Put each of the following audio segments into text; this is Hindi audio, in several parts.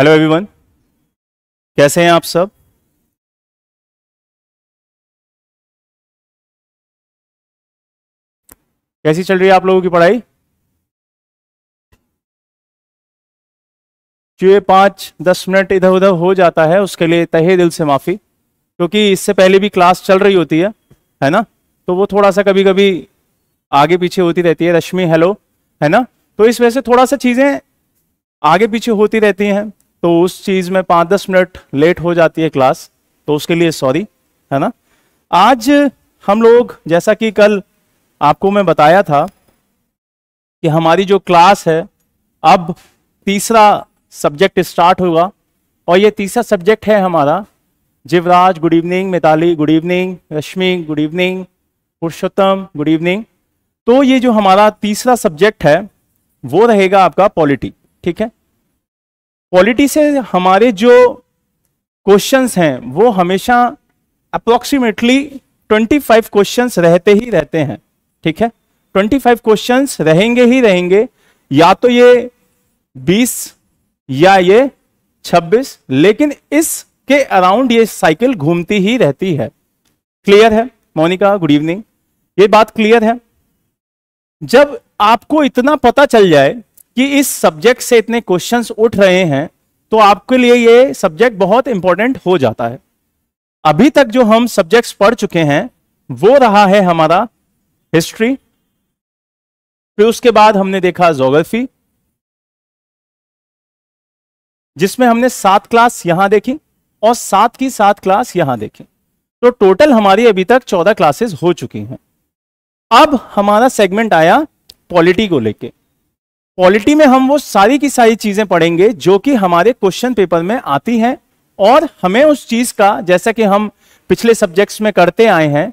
हेलो एवरीवन कैसे हैं आप सब कैसी चल रही है आप लोगों की पढ़ाई जो पांच दस मिनट इधर उधर हो जाता है उसके लिए तहे दिल से माफ़ी क्योंकि इससे पहले भी क्लास चल रही होती है है ना तो वो थोड़ा सा कभी कभी आगे पीछे होती रहती है रश्मि हेलो है ना तो इस वजह से थोड़ा सा चीज़ें आगे पीछे होती रहती हैं तो उस चीज में पाँच दस मिनट लेट हो जाती है क्लास तो उसके लिए सॉरी है ना आज हम लोग जैसा कि कल आपको मैं बताया था कि हमारी जो क्लास है अब तीसरा सब्जेक्ट स्टार्ट होगा और ये तीसरा सब्जेक्ट है हमारा Jeevraj good evening Mitali good evening Rashmi good evening Purushottam good evening तो ये जो हमारा तीसरा सब्जेक्ट है वो रहेगा आपका पॉलिटी ठीक है पॉलिटी से हमारे जो क्वेश्चंस हैं वो हमेशा अप्रोक्सीमेटली 25 क्वेश्चंस रहते ही रहते हैं ठीक है 25 क्वेश्चंस रहेंगे ही रहेंगे या तो ये 20 या ये 26 लेकिन इसके अराउंड ये साइकिल घूमती ही रहती है क्लियर है मोनिका गुड इवनिंग ये बात क्लियर है जब आपको इतना पता चल जाए कि इस सब्जेक्ट से इतने क्वेश्चंस उठ रहे हैं तो आपके लिए ये सब्जेक्ट बहुत इंपॉर्टेंट हो जाता है अभी तक जो हम सब्जेक्ट्स पढ़ चुके हैं वो रहा है हमारा हिस्ट्री फिर उसके बाद हमने देखा जोग्राफी जिसमें हमने सात क्लास यहां देखी और सात की सात क्लास यहां देखी तो टोटल हमारी अभी तक चौदह क्लासेस हो चुकी हैं अब हमारा सेगमेंट आया पॉलिटी को लेके पॉलिटी में हम वो सारी की सारी चीजें पढ़ेंगे जो कि हमारे क्वेश्चन पेपर में आती हैं और हमें उस चीज का जैसा कि हम पिछले सब्जेक्ट्स में करते आए हैं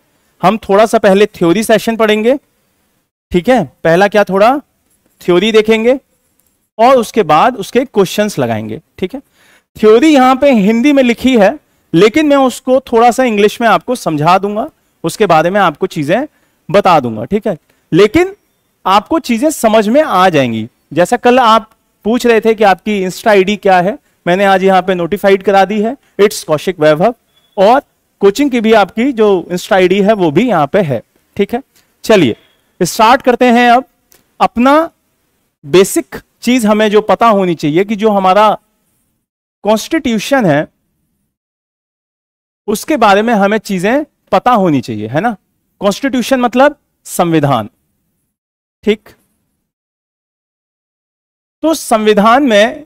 हम थोड़ा सा पहले थ्योरी सेशन पढ़ेंगे ठीक है पहला क्या थोड़ा थ्योरी देखेंगे और उसके बाद उसके क्वेश्चंस लगाएंगे ठीक है थ्योरी यहां पे हिंदी में लिखी है लेकिन मैं उसको थोड़ा सा इंग्लिश में आपको समझा दूंगा उसके बारे में आपको चीजें बता दूंगा ठीक है लेकिन आपको चीजें समझ में आ जाएंगी जैसा कल आप पूछ रहे थे कि आपकी इंस्टा आईडी क्या है मैंने आज यहाँ पे नोटिफाइड करा दी है इट्स कौशिक वैभव और कोचिंग की भी आपकी जो इंस्टा आईडी है वो भी यहाँ पे है ठीक है चलिए स्टार्ट करते हैं अब अपना बेसिक चीज हमें जो पता होनी चाहिए कि जो हमारा कॉन्स्टिट्यूशन है उसके बारे में हमें चीजें पता होनी चाहिए है ना कॉन्स्टिट्यूशन मतलब संविधान ठीक तो संविधान में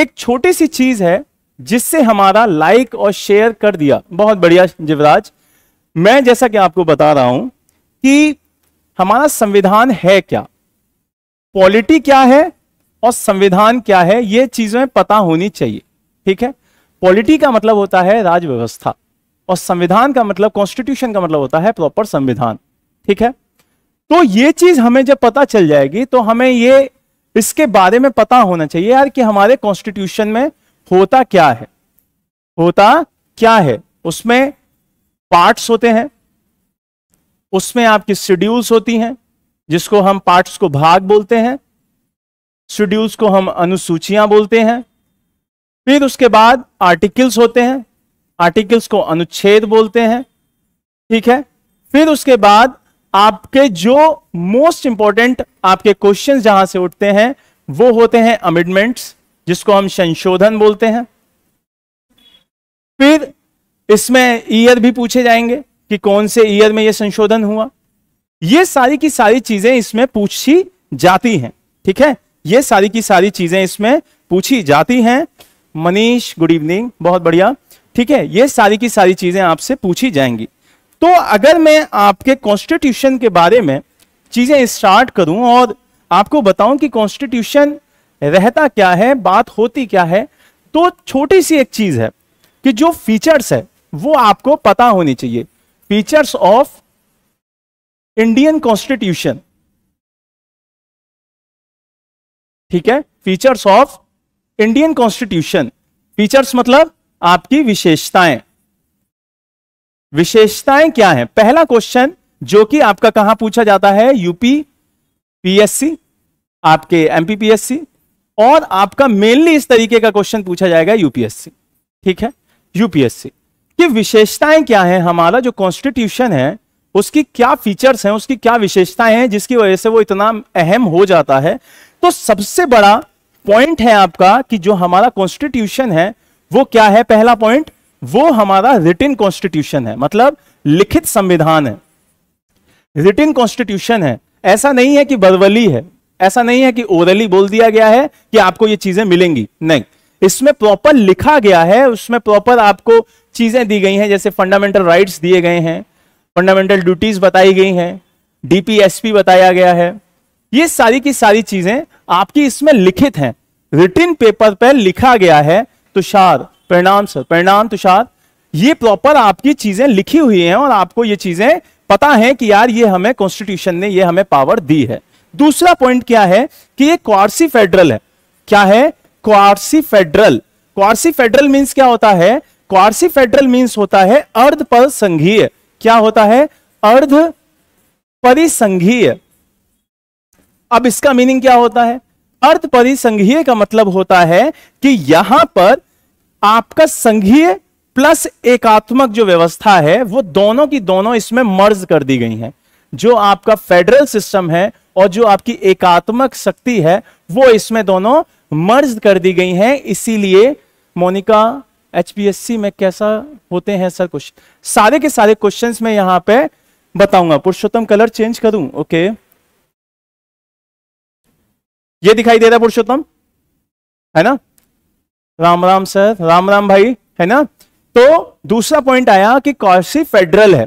एक छोटी सी चीज है जिससे हमारा लाइक और शेयर कर दिया बहुत बढ़िया जीवराज मैं जैसा कि आपको बता रहा हूं कि हमारा संविधान है क्या पॉलिटी क्या है और संविधान क्या है ये चीजें पता होनी चाहिए ठीक है पॉलिटी का मतलब होता है राजव्यवस्था व्यवस्था और संविधान का मतलब कॉन्स्टिट्यूशन का मतलब होता है प्रॉपर संविधान ठीक है तो ये चीज हमें जब पता चल जाएगी तो हमें ये इसके बारे में पता होना चाहिए यार कि हमारे कॉन्स्टिट्यूशन में होता क्या है होता क्या है उसमें पार्ट्स होते हैं उसमें आपकी शेड्यूल्स होती हैं जिसको हम पार्ट्स को भाग बोलते हैं शेड्यूल्स को हम अनुसूचियां बोलते हैं फिर उसके बाद आर्टिकल्स होते हैं आर्टिकल्स को अनुच्छेद बोलते हैं ठीक है फिर उसके बाद आपके जो मोस्ट इंपॉर्टेंट आपके क्वेश्चंस जहां से उठते हैं वो होते हैं अमेंडमेंट्स जिसको हम संशोधन बोलते हैं फिर इसमें ईयर भी पूछे जाएंगे कि कौन से ईयर में यह संशोधन हुआ ये सारी की सारी चीजें इसमें पूछी जाती हैं ठीक है ये सारी की सारी चीजें इसमें पूछी जाती हैं मनीष गुड इवनिंग बहुत बढ़िया ठीक है ये सारी की सारी चीजें आपसे पूछी जाएंगी तो अगर मैं आपके कॉन्स्टिट्यूशन के बारे में चीजें स्टार्ट करूं और आपको बताऊं कि कॉन्स्टिट्यूशन रहता क्या है बात होती क्या है तो छोटी सी एक चीज है कि जो फीचर्स है वो आपको पता होनी चाहिए फीचर्स ऑफ इंडियन कॉन्स्टिट्यूशन ठीक है features of Indian constitution features मतलब आपकी विशेषताएं विशेषताएं क्या हैं पहला क्वेश्चन जो कि आपका कहां पूछा जाता है यूपी पीएससी आपके एमपीपीएससी और आपका मेनली इस तरीके का क्वेश्चन पूछा जाएगा यूपीएससी ठीक है यूपीएससी की विशेषताएं क्या है हमारा जो कॉन्स्टिट्यूशन है उसकी क्या फीचर्स हैं उसकी क्या विशेषताएं हैं जिसकी वजह से वो इतना अहम हो जाता है तो सबसे बड़ा पॉइंट है आपका कि जो हमारा कॉन्स्टिट्यूशन है वो क्या है पहला पॉइंट वो हमारा रिटिन कॉन्स्टिट्यूशन है मतलब लिखित संविधान है रिटिन कॉन्स्टिट्यूशन है ऐसा नहीं है कि बदवली है ऐसा नहीं है कि ओरली बोल दिया गया है कि आपको ये चीजें मिलेंगी नहीं इसमें प्रॉपर लिखा गया है उसमें प्रॉपर आपको चीजें दी गई हैं जैसे फंडामेंटल राइट्स दिए गए हैं फंडामेंटल ड्यूटीज बताई गई हैं डीपीएसपी बताया गया है ये सारी की सारी चीजें आपकी इसमें लिखित हैं रिटिन पेपर पर लिखा गया है तुषार प्रणाम सर प्रणाम तुषार ये प्रॉपर आपकी चीजें लिखी हुई हैं और आपको ये चीजें पता है कि यार ये हमें कॉन्स्टिट्यूशन ने ये हमें पावर दी है दूसरा पॉइंट क्या है कि ये क्वारसी फेडरल है क्या है quasi federal quasi federal means क्या होता है क्वारसी फेडरल मीन्स होता है अर्ध पर संघीय क्या होता है अर्ध परिसंघीय अब इसका मीनिंग क्या होता है अर्ध परिसंघीय का मतलब होता है कि यहां पर आपका संघीय प्लस एकात्मक जो व्यवस्था है वो दोनों की दोनों इसमें मर्ज कर दी गई हैं जो आपका फेडरल सिस्टम है और जो आपकी एकात्मक शक्ति है वो इसमें दोनों मर्ज कर दी गई हैं इसीलिए मोनिका एचपीएससी में कैसा होते हैं सर क्वेश्चन सारे के सारे क्वेश्चंस में यहां पे बताऊंगा पुरुषोत्तम कलर चेंज करूं ओके ये दिखाई दे रहा है पुरुषोत्तम है ना राम राम सर राम राम भाई है ना तो दूसरा पॉइंट आया कि कॉर्सी फेडरल है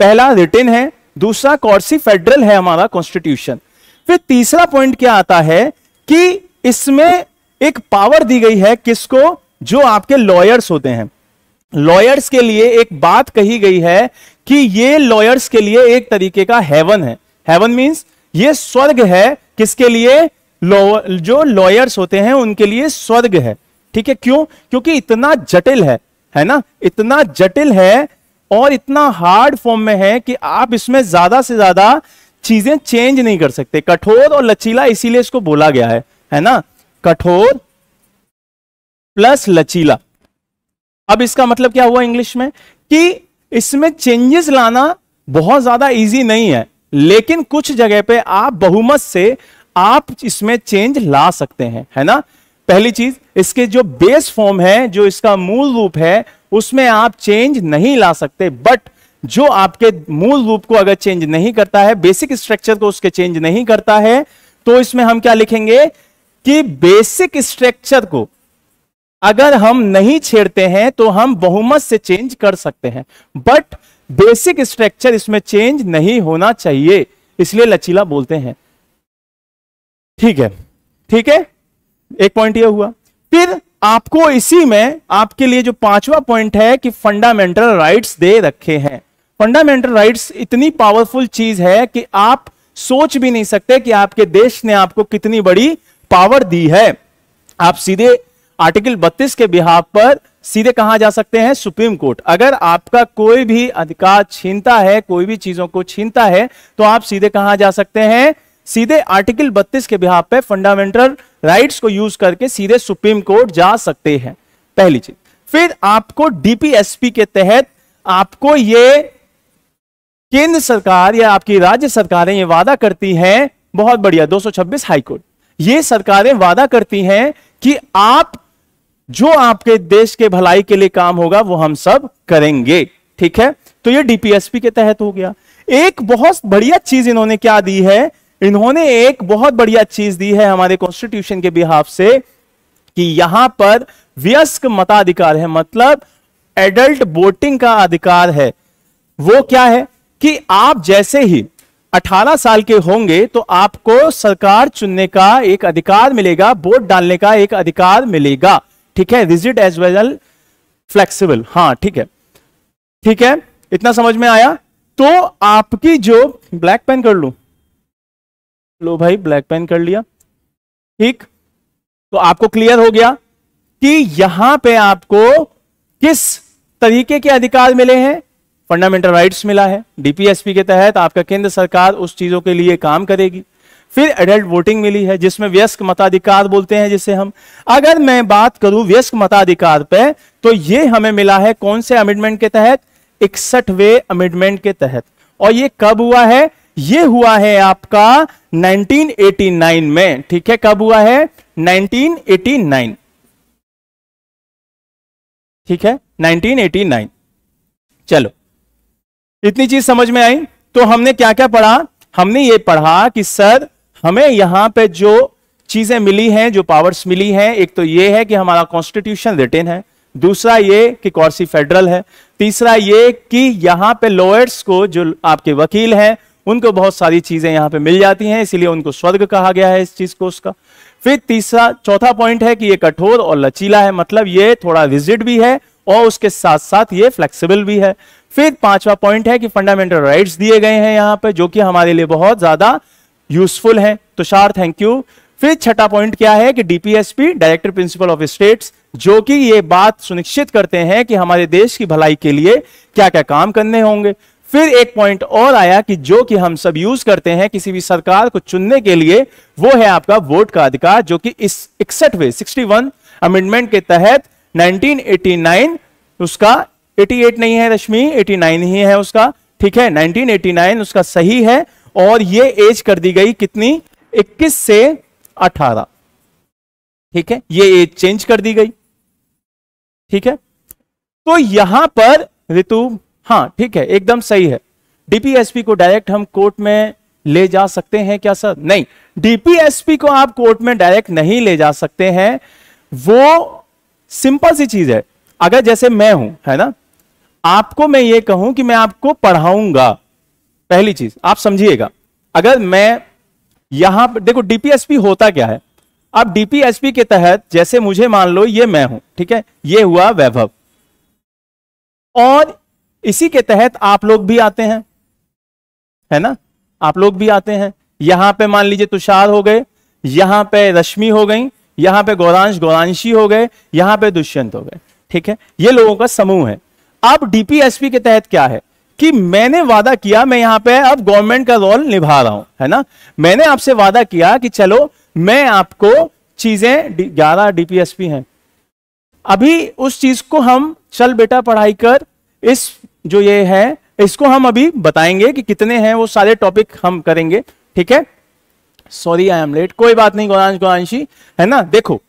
पहला रिटेन है दूसरा कॉर्सी फेडरल है हमारा कॉन्स्टिट्यूशन फिर तीसरा पॉइंट क्या आता है कि इसमें एक पावर दी गई है किसको जो आपके लॉयर्स होते हैं लॉयर्स के लिए एक बात कही गई है कि ये लॉयर्स के लिए एक तरीके का हेवन है हेवन मींस ये स्वर्ग है किसके लिए जो लॉयर्स होते हैं उनके लिए स्वर्ग है ठीक है क्यों क्योंकि इतना जटिल है है ना इतना जटिल है और इतना हार्ड फॉर्म में है कि आप इसमें ज्यादा से ज्यादा चीजें चेंज नहीं कर सकते कठोर और लचीला इसीलिए इसको बोला गया है है ना कठोर प्लस लचीला अब इसका मतलब क्या हुआ इंग्लिश में कि इसमें चेंजेस लाना बहुत ज्यादा इजी नहीं है लेकिन कुछ जगह पे आप बहुमत से आप इसमें चेंज ला सकते हैं है ना पहली चीज इसके जो बेस फॉर्म है जो इसका मूल रूप है उसमें आप चेंज नहीं ला सकते बट जो आपके मूल रूप को अगर चेंज नहीं करता है बेसिक स्ट्रक्चर को उसके चेंज नहीं करता है तो इसमें हम क्या लिखेंगे कि बेसिक स्ट्रक्चर को अगर हम नहीं छेड़ते हैं तो हम बहुमत से चेंज कर सकते हैं बट बेसिक स्ट्रक्चर इसमें चेंज नहीं होना चाहिए इसलिए लचीला बोलते हैं ठीक है ठीक है एक पॉइंट यह हुआ फिर आपको इसी में आपके लिए जो पांचवा पॉइंट है कि फंडामेंटल राइट्स दे रखे हैं फंडामेंटल राइट्स इतनी पावरफुल चीज है कि आप सोच भी नहीं सकते कि आपके देश ने आपको कितनी बड़ी पावर दी है आप सीधे आर्टिकल 32 के बिहाब पर सीधे कहा जा सकते हैं सुप्रीम कोर्ट अगर आपका कोई भी अधिकार छीनता है कोई भी चीजों को छीनता है तो आप सीधे कहा जा सकते हैं सीधे आर्टिकल 32 के बिहाब पर फंडामेंटल राइट्स को यूज करके सीधे सुप्रीम कोर्ट जा सकते हैं पहली चीज फिर आपको डीपीएसपी के तहत आपको ये केंद्र सरकार या आपकी राज्य सरकारें ये वादा करती हैं बहुत बढ़िया 226 छब्बीस हाईकोर्ट ये सरकारें वादा करती हैं कि आप जो आपके देश के भलाई के लिए काम होगा वो हम सब करेंगे ठीक है तो ये डीपीएसपी के तहत हो गया एक बहुत बढ़िया चीज इन्होंने क्या दी है इन्होंने एक बहुत बढ़िया चीज दी है हमारे कॉन्स्टिट्यूशन के बिहाफ से कि यहां पर व्यस्क मताधिकार है मतलब एडल्ट वोटिंग का अधिकार है वो क्या है कि आप जैसे ही 18 साल के होंगे तो आपको सरकार चुनने का एक अधिकार मिलेगा वोट डालने का एक अधिकार मिलेगा ठीक है रिजिट एज वेल फ्लेक्सिबल हाँ ठीक है ठीक है इतना समझ में आया तो आपकी जो ब्लैक पेन कर लू लो भाई ब्लैक पेन कर लिया ठीक तो आपको क्लियर हो गया कि यहां पे आपको किस तरीके के अधिकार मिले हैं फंडामेंटल राइट्स मिला है डीपीएसपी के तहत आपका केंद्र सरकार उस चीजों के लिए काम करेगी फिर एडल्ट वोटिंग मिली है जिसमें व्यस्क मताधिकार बोलते हैं जिसे हम अगर मैं बात करूं व्यस्क मताधिकार पे तो ये हमें मिला है कौन से अमेंडमेंट के तहत इकसठवे अमेंडमेंट के तहत और ये कब हुआ है ये हुआ है आपका 1989 में ठीक है कब हुआ है 1989 ठीक है 1989 चलो इतनी चीज समझ में आई तो हमने क्या क्या पढ़ा हमने ये पढ़ा कि सर हमें यहां पे जो चीजें मिली हैं जो पावर्स मिली हैं एक तो ये है कि हमारा कॉन्स्टिट्यूशन रिटेन है दूसरा ये कि कौरसी फेडरल है तीसरा ये कि यहां पे लॉयर्स को जो आपके वकील हैं उनको बहुत सारी चीजें यहाँ पे मिल जाती हैं इसलिए उनको स्वर्ग कहा गया है इस चीज को उसका फिर तीसरा चौथा पॉइंट है कि ये कठोर और लचीला है मतलब ये थोड़ा रिजिड भी है और उसके साथ साथ ये फ्लेक्सिबल भी है फिर पांचवा पॉइंट है कि फंडामेंटल राइट्स दिए गए हैं यहाँ पे जो कि हमारे लिए बहुत ज्यादा यूजफुल है तुषार थैंक यू फिर छठा पॉइंट क्या है कि DPSP director principle of states जो कि ये बात सुनिश्चित करते हैं कि हमारे देश की भलाई के लिए क्या क्या काम करने होंगे फिर एक पॉइंट और आया कि जो कि हम सब यूज करते हैं किसी भी सरकार को चुनने के लिए वो है आपका वोट का अधिकार जो कि इस इकसठवे सिक्सटी अमेंडमेंट के तहत 1989 उसका 88 नहीं है रश्मि 89 ही है उसका ठीक है 1989 उसका सही है और ये एज कर दी गई कितनी 21 से 18 ठीक है ये एज चेंज कर दी गई ठीक है तो यहां पर ऋतु हाँ ठीक है एकदम सही है डीपीएसपी को डायरेक्ट हम कोर्ट में ले जा सकते हैं क्या सर नहीं डीपीएसपी को आप कोर्ट में डायरेक्ट नहीं ले जा सकते हैं वो सिंपल सी चीज है अगर जैसे मैं हूं है ना आपको मैं ये कहूं कि मैं आपको पढ़ाऊंगा पहली चीज आप समझिएगा अगर मैं यहां पर देखो डीपीएसपी होता क्या है अब डीपीएसपी के तहत जैसे मुझे मान लो ये मैं हूं ठीक है ये हुआ वैभव और इसी के तहत आप लोग भी आते हैं है ना आप लोग भी आते हैं यहां पे मान लीजिए तुषार हो गए यहां पे रश्मि हो गई यहां पे गौरांश गौरांशी हो गए यहां पे दुष्यंत हो गए ठीक है ये लोगों का समूह है अब डीपीएसपी के तहत क्या है कि मैंने वादा किया मैं यहां पे अब गवर्नमेंट का रोल निभा रहा हूं है ना मैंने आपसे वादा किया कि चलो मैं आपको चीजें ग्यारह डीपीएसपी हैं अभी उस चीज को हम चल बेटा पढ़ाई कर इस जो ये है इसको हम अभी बताएंगे कि कितने हैं वो सारे टॉपिक हम करेंगे ठीक है सॉरी आई एम लेट कोई बात नहीं गौरांश गौरांशी है ना देखो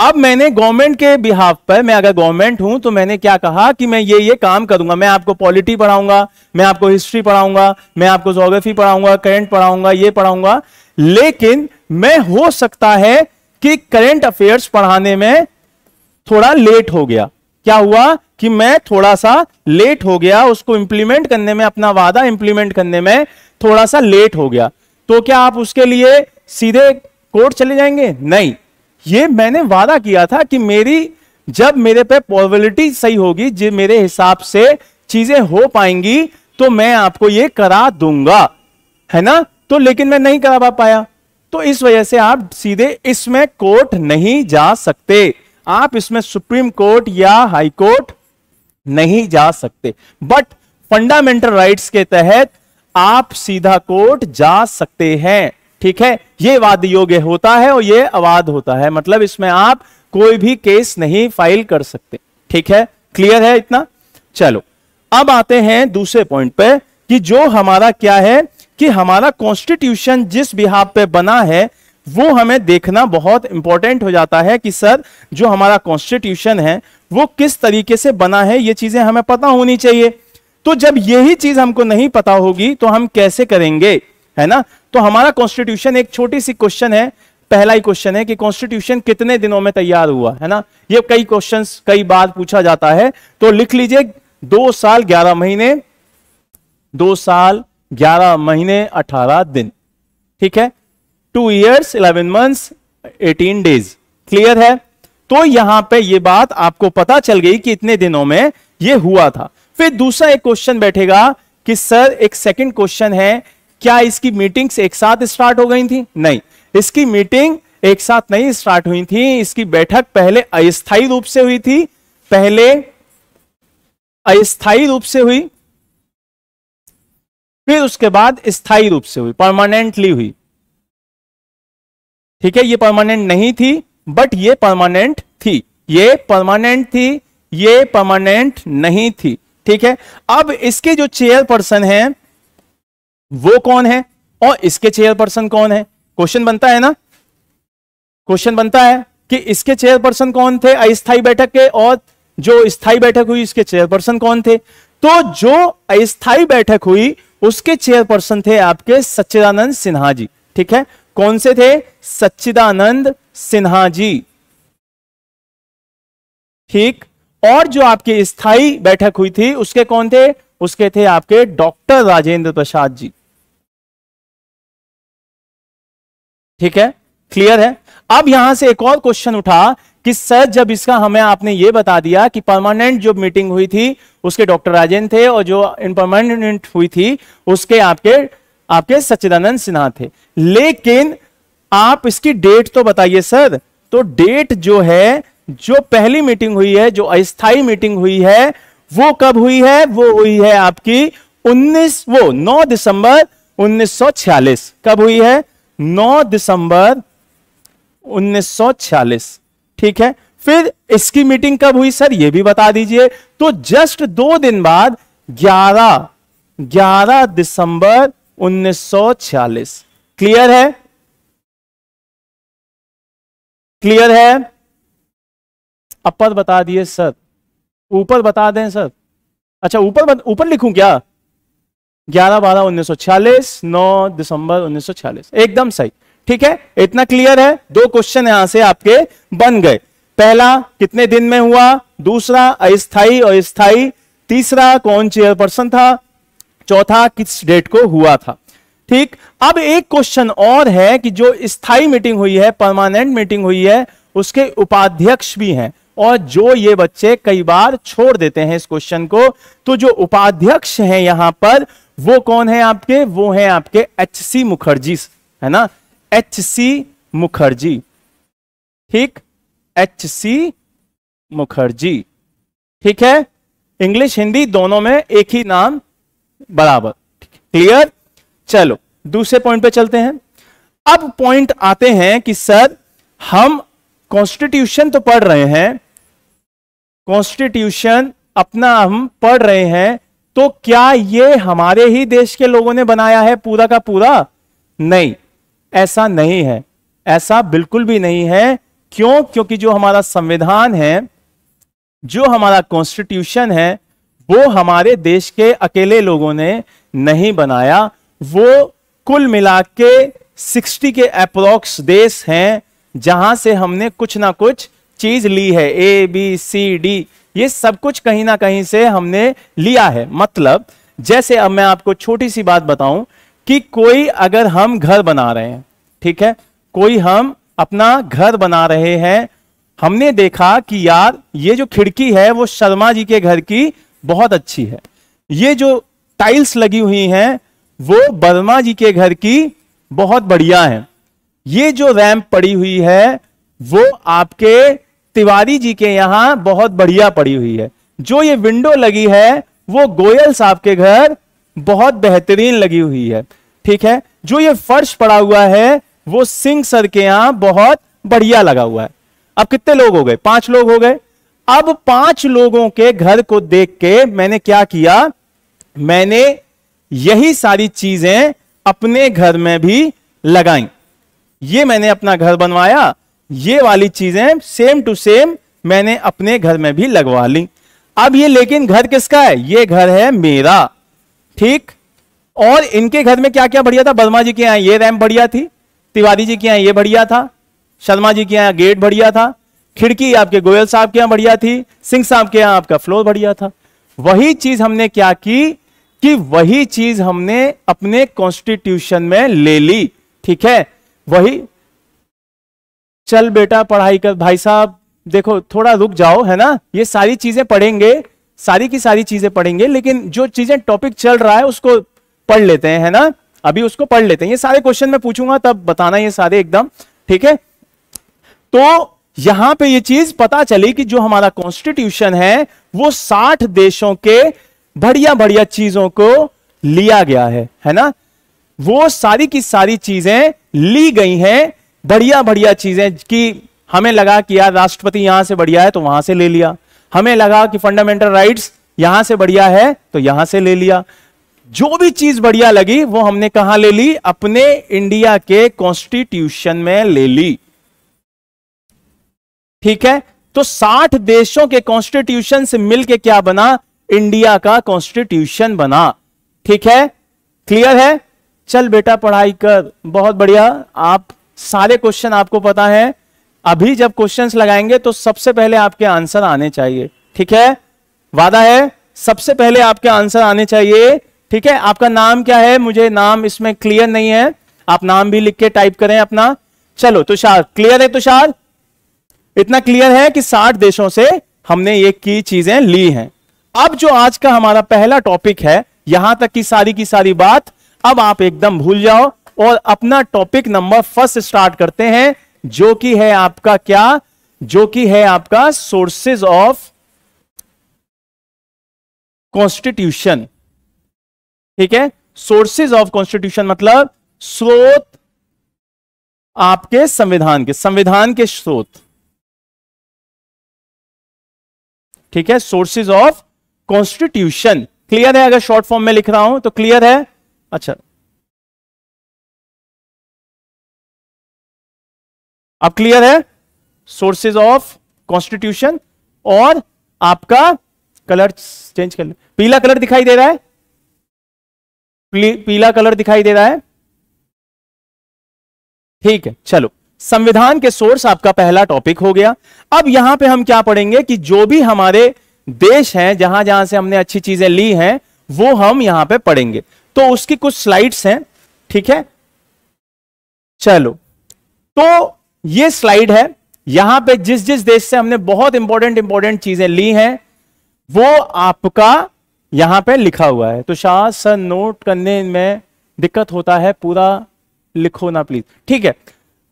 अब मैंने गवर्नमेंट के बिहाफ पर मैं अगर गवर्नमेंट हूं तो मैंने क्या कहा कि मैं ये ये काम करूंगा मैं आपको पॉलिटी पढ़ाऊंगा मैं आपको हिस्ट्री पढ़ाऊंगा मैं आपको जोग्राफी पढ़ाऊंगा करंट पढ़ाऊंगा ये पढ़ाऊंगा लेकिन मैं हो सकता है कि करंट अफेयर्स पढ़ाने में थोड़ा लेट हो गया क्या हुआ कि मैं थोड़ा सा लेट हो गया उसको इंप्लीमेंट करने में अपना वादा इंप्लीमेंट करने में थोड़ा सा लेट हो गया तो क्या आप उसके लिए सीधे कोर्ट चले जाएंगे नहीं ये मैंने वादा किया था कि मेरी जब मेरे पे पॉबिलिटी सही होगी जो मेरे हिसाब से चीजें हो पाएंगी तो मैं आपको ये करा दूंगा है ना तो लेकिन मैं नहीं करा पाया तो इस वजह से आप सीधे इसमें कोर्ट नहीं जा सकते आप इसमें सुप्रीम कोर्ट या हाई कोर्ट नहीं जा सकते बट फंडामेंटल राइट्स के तहत आप सीधा कोर्ट जा सकते हैं ठीक है ये वाद योग्य होता है और ये अवाद होता है मतलब इसमें आप कोई भी केस नहीं फाइल कर सकते ठीक है क्लियर है इतना चलो अब आते हैं दूसरे पॉइंट पे कि जो हमारा क्या है कि हमारा कॉन्स्टिट्यूशन जिस बिहाब पे बना है वो हमें देखना बहुत इंपॉर्टेंट हो जाता है कि सर जो हमारा कॉन्स्टिट्यूशन है वो किस तरीके से बना है ये चीजें हमें पता होनी चाहिए तो जब यही चीज हमको नहीं पता होगी तो हम कैसे करेंगे है ना तो हमारा कॉन्स्टिट्यूशन एक छोटी सी क्वेश्चन है पहला ही क्वेश्चन है कि कॉन्स्टिट्यूशन कितने दिनों में तैयार हुआ है ना ये कई क्वेश्चंस कई बार पूछा जाता है तो लिख लीजिए दो साल ग्यारह महीने दो साल ग्यारह महीने अठारह दिन ठीक है two years eleven months eighteen days clear है तो यहां पे ये बात आपको पता चल गई कि इतने दिनों में ये हुआ था फिर दूसरा एक क्वेश्चन बैठेगा कि सर एक सेकंड क्वेश्चन है क्या इसकी मीटिंग्स एक साथ स्टार्ट हो गई थी नहीं इसकी मीटिंग एक साथ नहीं स्टार्ट हुई थी इसकी बैठक पहले अस्थायी रूप से हुई थी पहले अस्थायी रूप से हुई फिर उसके बाद स्थायी रूप से हुई परमानेंटली हुई ठीक है ये परमानेंट नहीं थी बट ये परमानेंट थी ये परमानेंट थी ये परमानेंट नहीं थी ठीक है अब इसके जो चेयर पर्सन है वो कौन है और इसके चेयर पर्सन कौन है क्वेश्चन बनता है ना क्वेश्चन बनता है कि इसके चेयर पर्सन कौन थे अस्थाई बैठक के और जो स्थाई बैठक हुई इसके चेयर पर्सन कौन थे तो जो अस्थाई बैठक हुई उसके चेयर पर्सन थे आपके सच्चिदानंद सिन्हा जी ठीक है कौन से थे सच्चिदानंद सिन्हा जी ठीक और जो आपकी स्थायी बैठक हुई थी उसके कौन थे उसके थे आपके डॉक्टर राजेंद्र प्रसाद जी ठीक है क्लियर है अब यहां से एक और क्वेश्चन उठा कि सर जब इसका हमें आपने यह बता दिया कि परमानेंट जो मीटिंग हुई थी उसके डॉक्टर राजेंद्र थे और जो इनपरमानेंट हुई थी उसके आपके आपके सच्चिदानंद सिन्हा थे लेकिन आप इसकी डेट तो बताइए सर तो डेट जो है जो पहली मीटिंग हुई है जो अस्थाई मीटिंग हुई है वो कब हुई है वो हुई है आपकी 19 वो 9 दिसंबर 1946 कब हुई है 9 दिसंबर 1946 ठीक है फिर इसकी मीटिंग कब हुई सर ये भी बता दीजिए तो जस्ट दो दिन बाद 11 11 दिसंबर 1946 क्लियर है क्लियर है अपर बता दिए सर ऊपर बता दें सर अच्छा ऊपर ऊपर लिखूं क्या 11 बारह 1946 9 दिसंबर 1946 एकदम सही ठीक है इतना क्लियर है दो क्वेश्चन यहां से आपके बन गए पहला कितने दिन में हुआ दूसरा अस्थाई और स्थाई तीसरा कौन चेयरपर्सन था चौथा किस डेट को हुआ था ठीक अब एक क्वेश्चन और है कि जो स्थाई मीटिंग हुई है परमानेंट मीटिंग हुई है उसके उपाध्यक्ष भी हैं और जो ये बच्चे कई बार छोड़ देते हैं इस क्वेश्चन को तो जो उपाध्यक्ष हैं यहां पर वो कौन है आपके वो है आपके एच सी मुखर्जी है ना एच सी मुखर्जी ठीक एच सी मुखर्जी ठीक है इंग्लिश हिंदी दोनों में एक ही नाम बराबर क्लियर चलो दूसरे पॉइंट पे चलते हैं अब पॉइंट आते हैं कि सर हम कॉन्स्टिट्यूशन तो पढ़ रहे हैं कॉन्स्टिट्यूशन अपना हम पढ़ रहे हैं तो क्या ये हमारे ही देश के लोगों ने बनाया है पूरा का पूरा नहीं ऐसा नहीं है ऐसा बिल्कुल भी नहीं है क्यों क्योंकि जो हमारा संविधान है जो हमारा कॉन्स्टिट्यूशन है वो हमारे देश के अकेले लोगों ने नहीं बनाया वो कुल मिला के सिक्सटी के अप्रोक्स देश हैं जहां से हमने कुछ ना कुछ चीज ली है ए बी सी डी ये सब कुछ कहीं ना कहीं से हमने लिया है मतलब जैसे अब मैं आपको छोटी सी बात बताऊं कि कोई अगर हम घर बना रहे हैं ठीक है कोई हम अपना घर बना रहे हैं हमने देखा कि यार ये जो खिड़की है वो शर्मा जी के घर की बहुत अच्छी है ये जो टाइल्स लगी हुई हैं वो वर्मा जी के घर की बहुत बढ़िया है ये जो रैंप पड़ी हुई है वो आपके तिवारी जी के यहां बहुत बढ़िया पड़ी हुई है जो ये विंडो लगी है वो गोयल साहब के घर बहुत बेहतरीन लगी हुई है ठीक है जो ये फर्श पड़ा हुआ है वो सिंह सर के यहां बहुत बढ़िया लगा हुआ है अब कितने लोग हो गए पांच लोग हो गए अब पांच लोगों के घर को देख के मैंने क्या किया मैंने यही सारी चीजें अपने घर में भी लगाई ये मैंने अपना घर बनवाया ये वाली चीजें सेम टू सेम मैंने अपने घर में भी लगवा ली अब ये लेकिन घर किसका है ये घर है मेरा ठीक और इनके घर में क्या क्या बढ़िया था वर्मा जी के यहां ये रैम बढ़िया थी तिवारी जी के यहां ये बढ़िया था शर्मा जी के यहां गेट बढ़िया था खिड़की आपके गोयल साहब के यहां बढ़िया थी सिंह साहब के यहां आपका फ्लोर बढ़िया था वही चीज हमने क्या की कि वही चीज हमने अपने कॉन्स्टिट्यूशन में ले ली ठीक है वही चल बेटा पढ़ाई कर भाई साहब देखो थोड़ा रुक जाओ है ना ये सारी चीजें पढ़ेंगे सारी की सारी चीजें पढ़ेंगे लेकिन जो चीजें टॉपिक चल रहा है उसको पढ़ लेते हैं है ना अभी उसको पढ़ लेते हैं ये सारे क्वेश्चन मैं पूछूंगा तब बताना ये सारे एकदम ठीक है तो यहां पे ये चीज पता चली कि जो हमारा कॉन्स्टिट्यूशन है वो 60 देशों के बढ़िया बढ़िया चीजों को लिया गया है है ना वो सारी की सारी चीजें ली गई हैं बढ़िया बढ़िया चीजें कि हमें लगा कि यार राष्ट्रपति यहां से बढ़िया है तो वहां से ले लिया हमें लगा कि फंडामेंटल राइट्स यहां से बढ़िया है तो यहां से ले लिया जो भी चीज बढ़िया लगी वो हमने कहा ले ली अपने इंडिया के कॉन्स्टिट्यूशन में ले ली ठीक है तो 60 देशों के कॉन्स्टिट्यूशन से मिलकर क्या बना इंडिया का कॉन्स्टिट्यूशन बना ठीक है क्लियर है चल बेटा पढ़ाई कर बहुत बढ़िया आप सारे क्वेश्चन आपको पता है अभी जब क्वेश्चंस लगाएंगे तो सबसे पहले आपके आंसर आने चाहिए ठीक है वादा है सबसे पहले आपके आंसर आने चाहिए ठीक है आपका नाम क्या है मुझे नाम इसमें क्लियर नहीं है आप नाम भी लिख के टाइप करें अपना चलो तुषार क्लियर है तुषार इतना क्लियर है कि 60 देशों से हमने ये की चीजें ली हैं अब जो आज का हमारा पहला टॉपिक है यहां तक की सारी की सारी बात अब आप एकदम भूल जाओ और अपना टॉपिक नंबर फर्स्ट स्टार्ट करते हैं जो कि है आपका क्या जो कि है आपका सोर्सेज ऑफ कॉन्स्टिट्यूशन ठीक है सोर्सेज ऑफ कॉन्स्टिट्यूशन मतलब स्रोत आपके संविधान के संविधान के स्रोत ठीक है सोर्सेज ऑफ कॉन्स्टिट्यूशन क्लियर है अगर शॉर्ट फॉर्म में लिख रहा हूं तो क्लियर है अच्छा अब क्लियर है सोर्सेज ऑफ कॉन्स्टिट्यूशन और आपका कलर चेंज कर लो पीला कलर दिखाई दे रहा है पीला कलर दिखाई दे रहा है ठीक है चलो संविधान के सोर्स आपका पहला टॉपिक हो गया अब यहां पे हम क्या पढ़ेंगे कि जो भी हमारे देश हैं जहां जहां से हमने अच्छी चीजें ली हैं वो हम यहां पे पढ़ेंगे तो उसकी कुछ स्लाइड्स हैं ठीक है चलो तो ये स्लाइड है यहां पे जिस जिस देश से हमने बहुत इंपॉर्टेंट इंपॉर्टेंट चीजें ली हैं वो आपका यहां पर लिखा हुआ है तो शाह नोट करने में दिक्कत होता है पूरा लिखो ना प्लीज ठीक है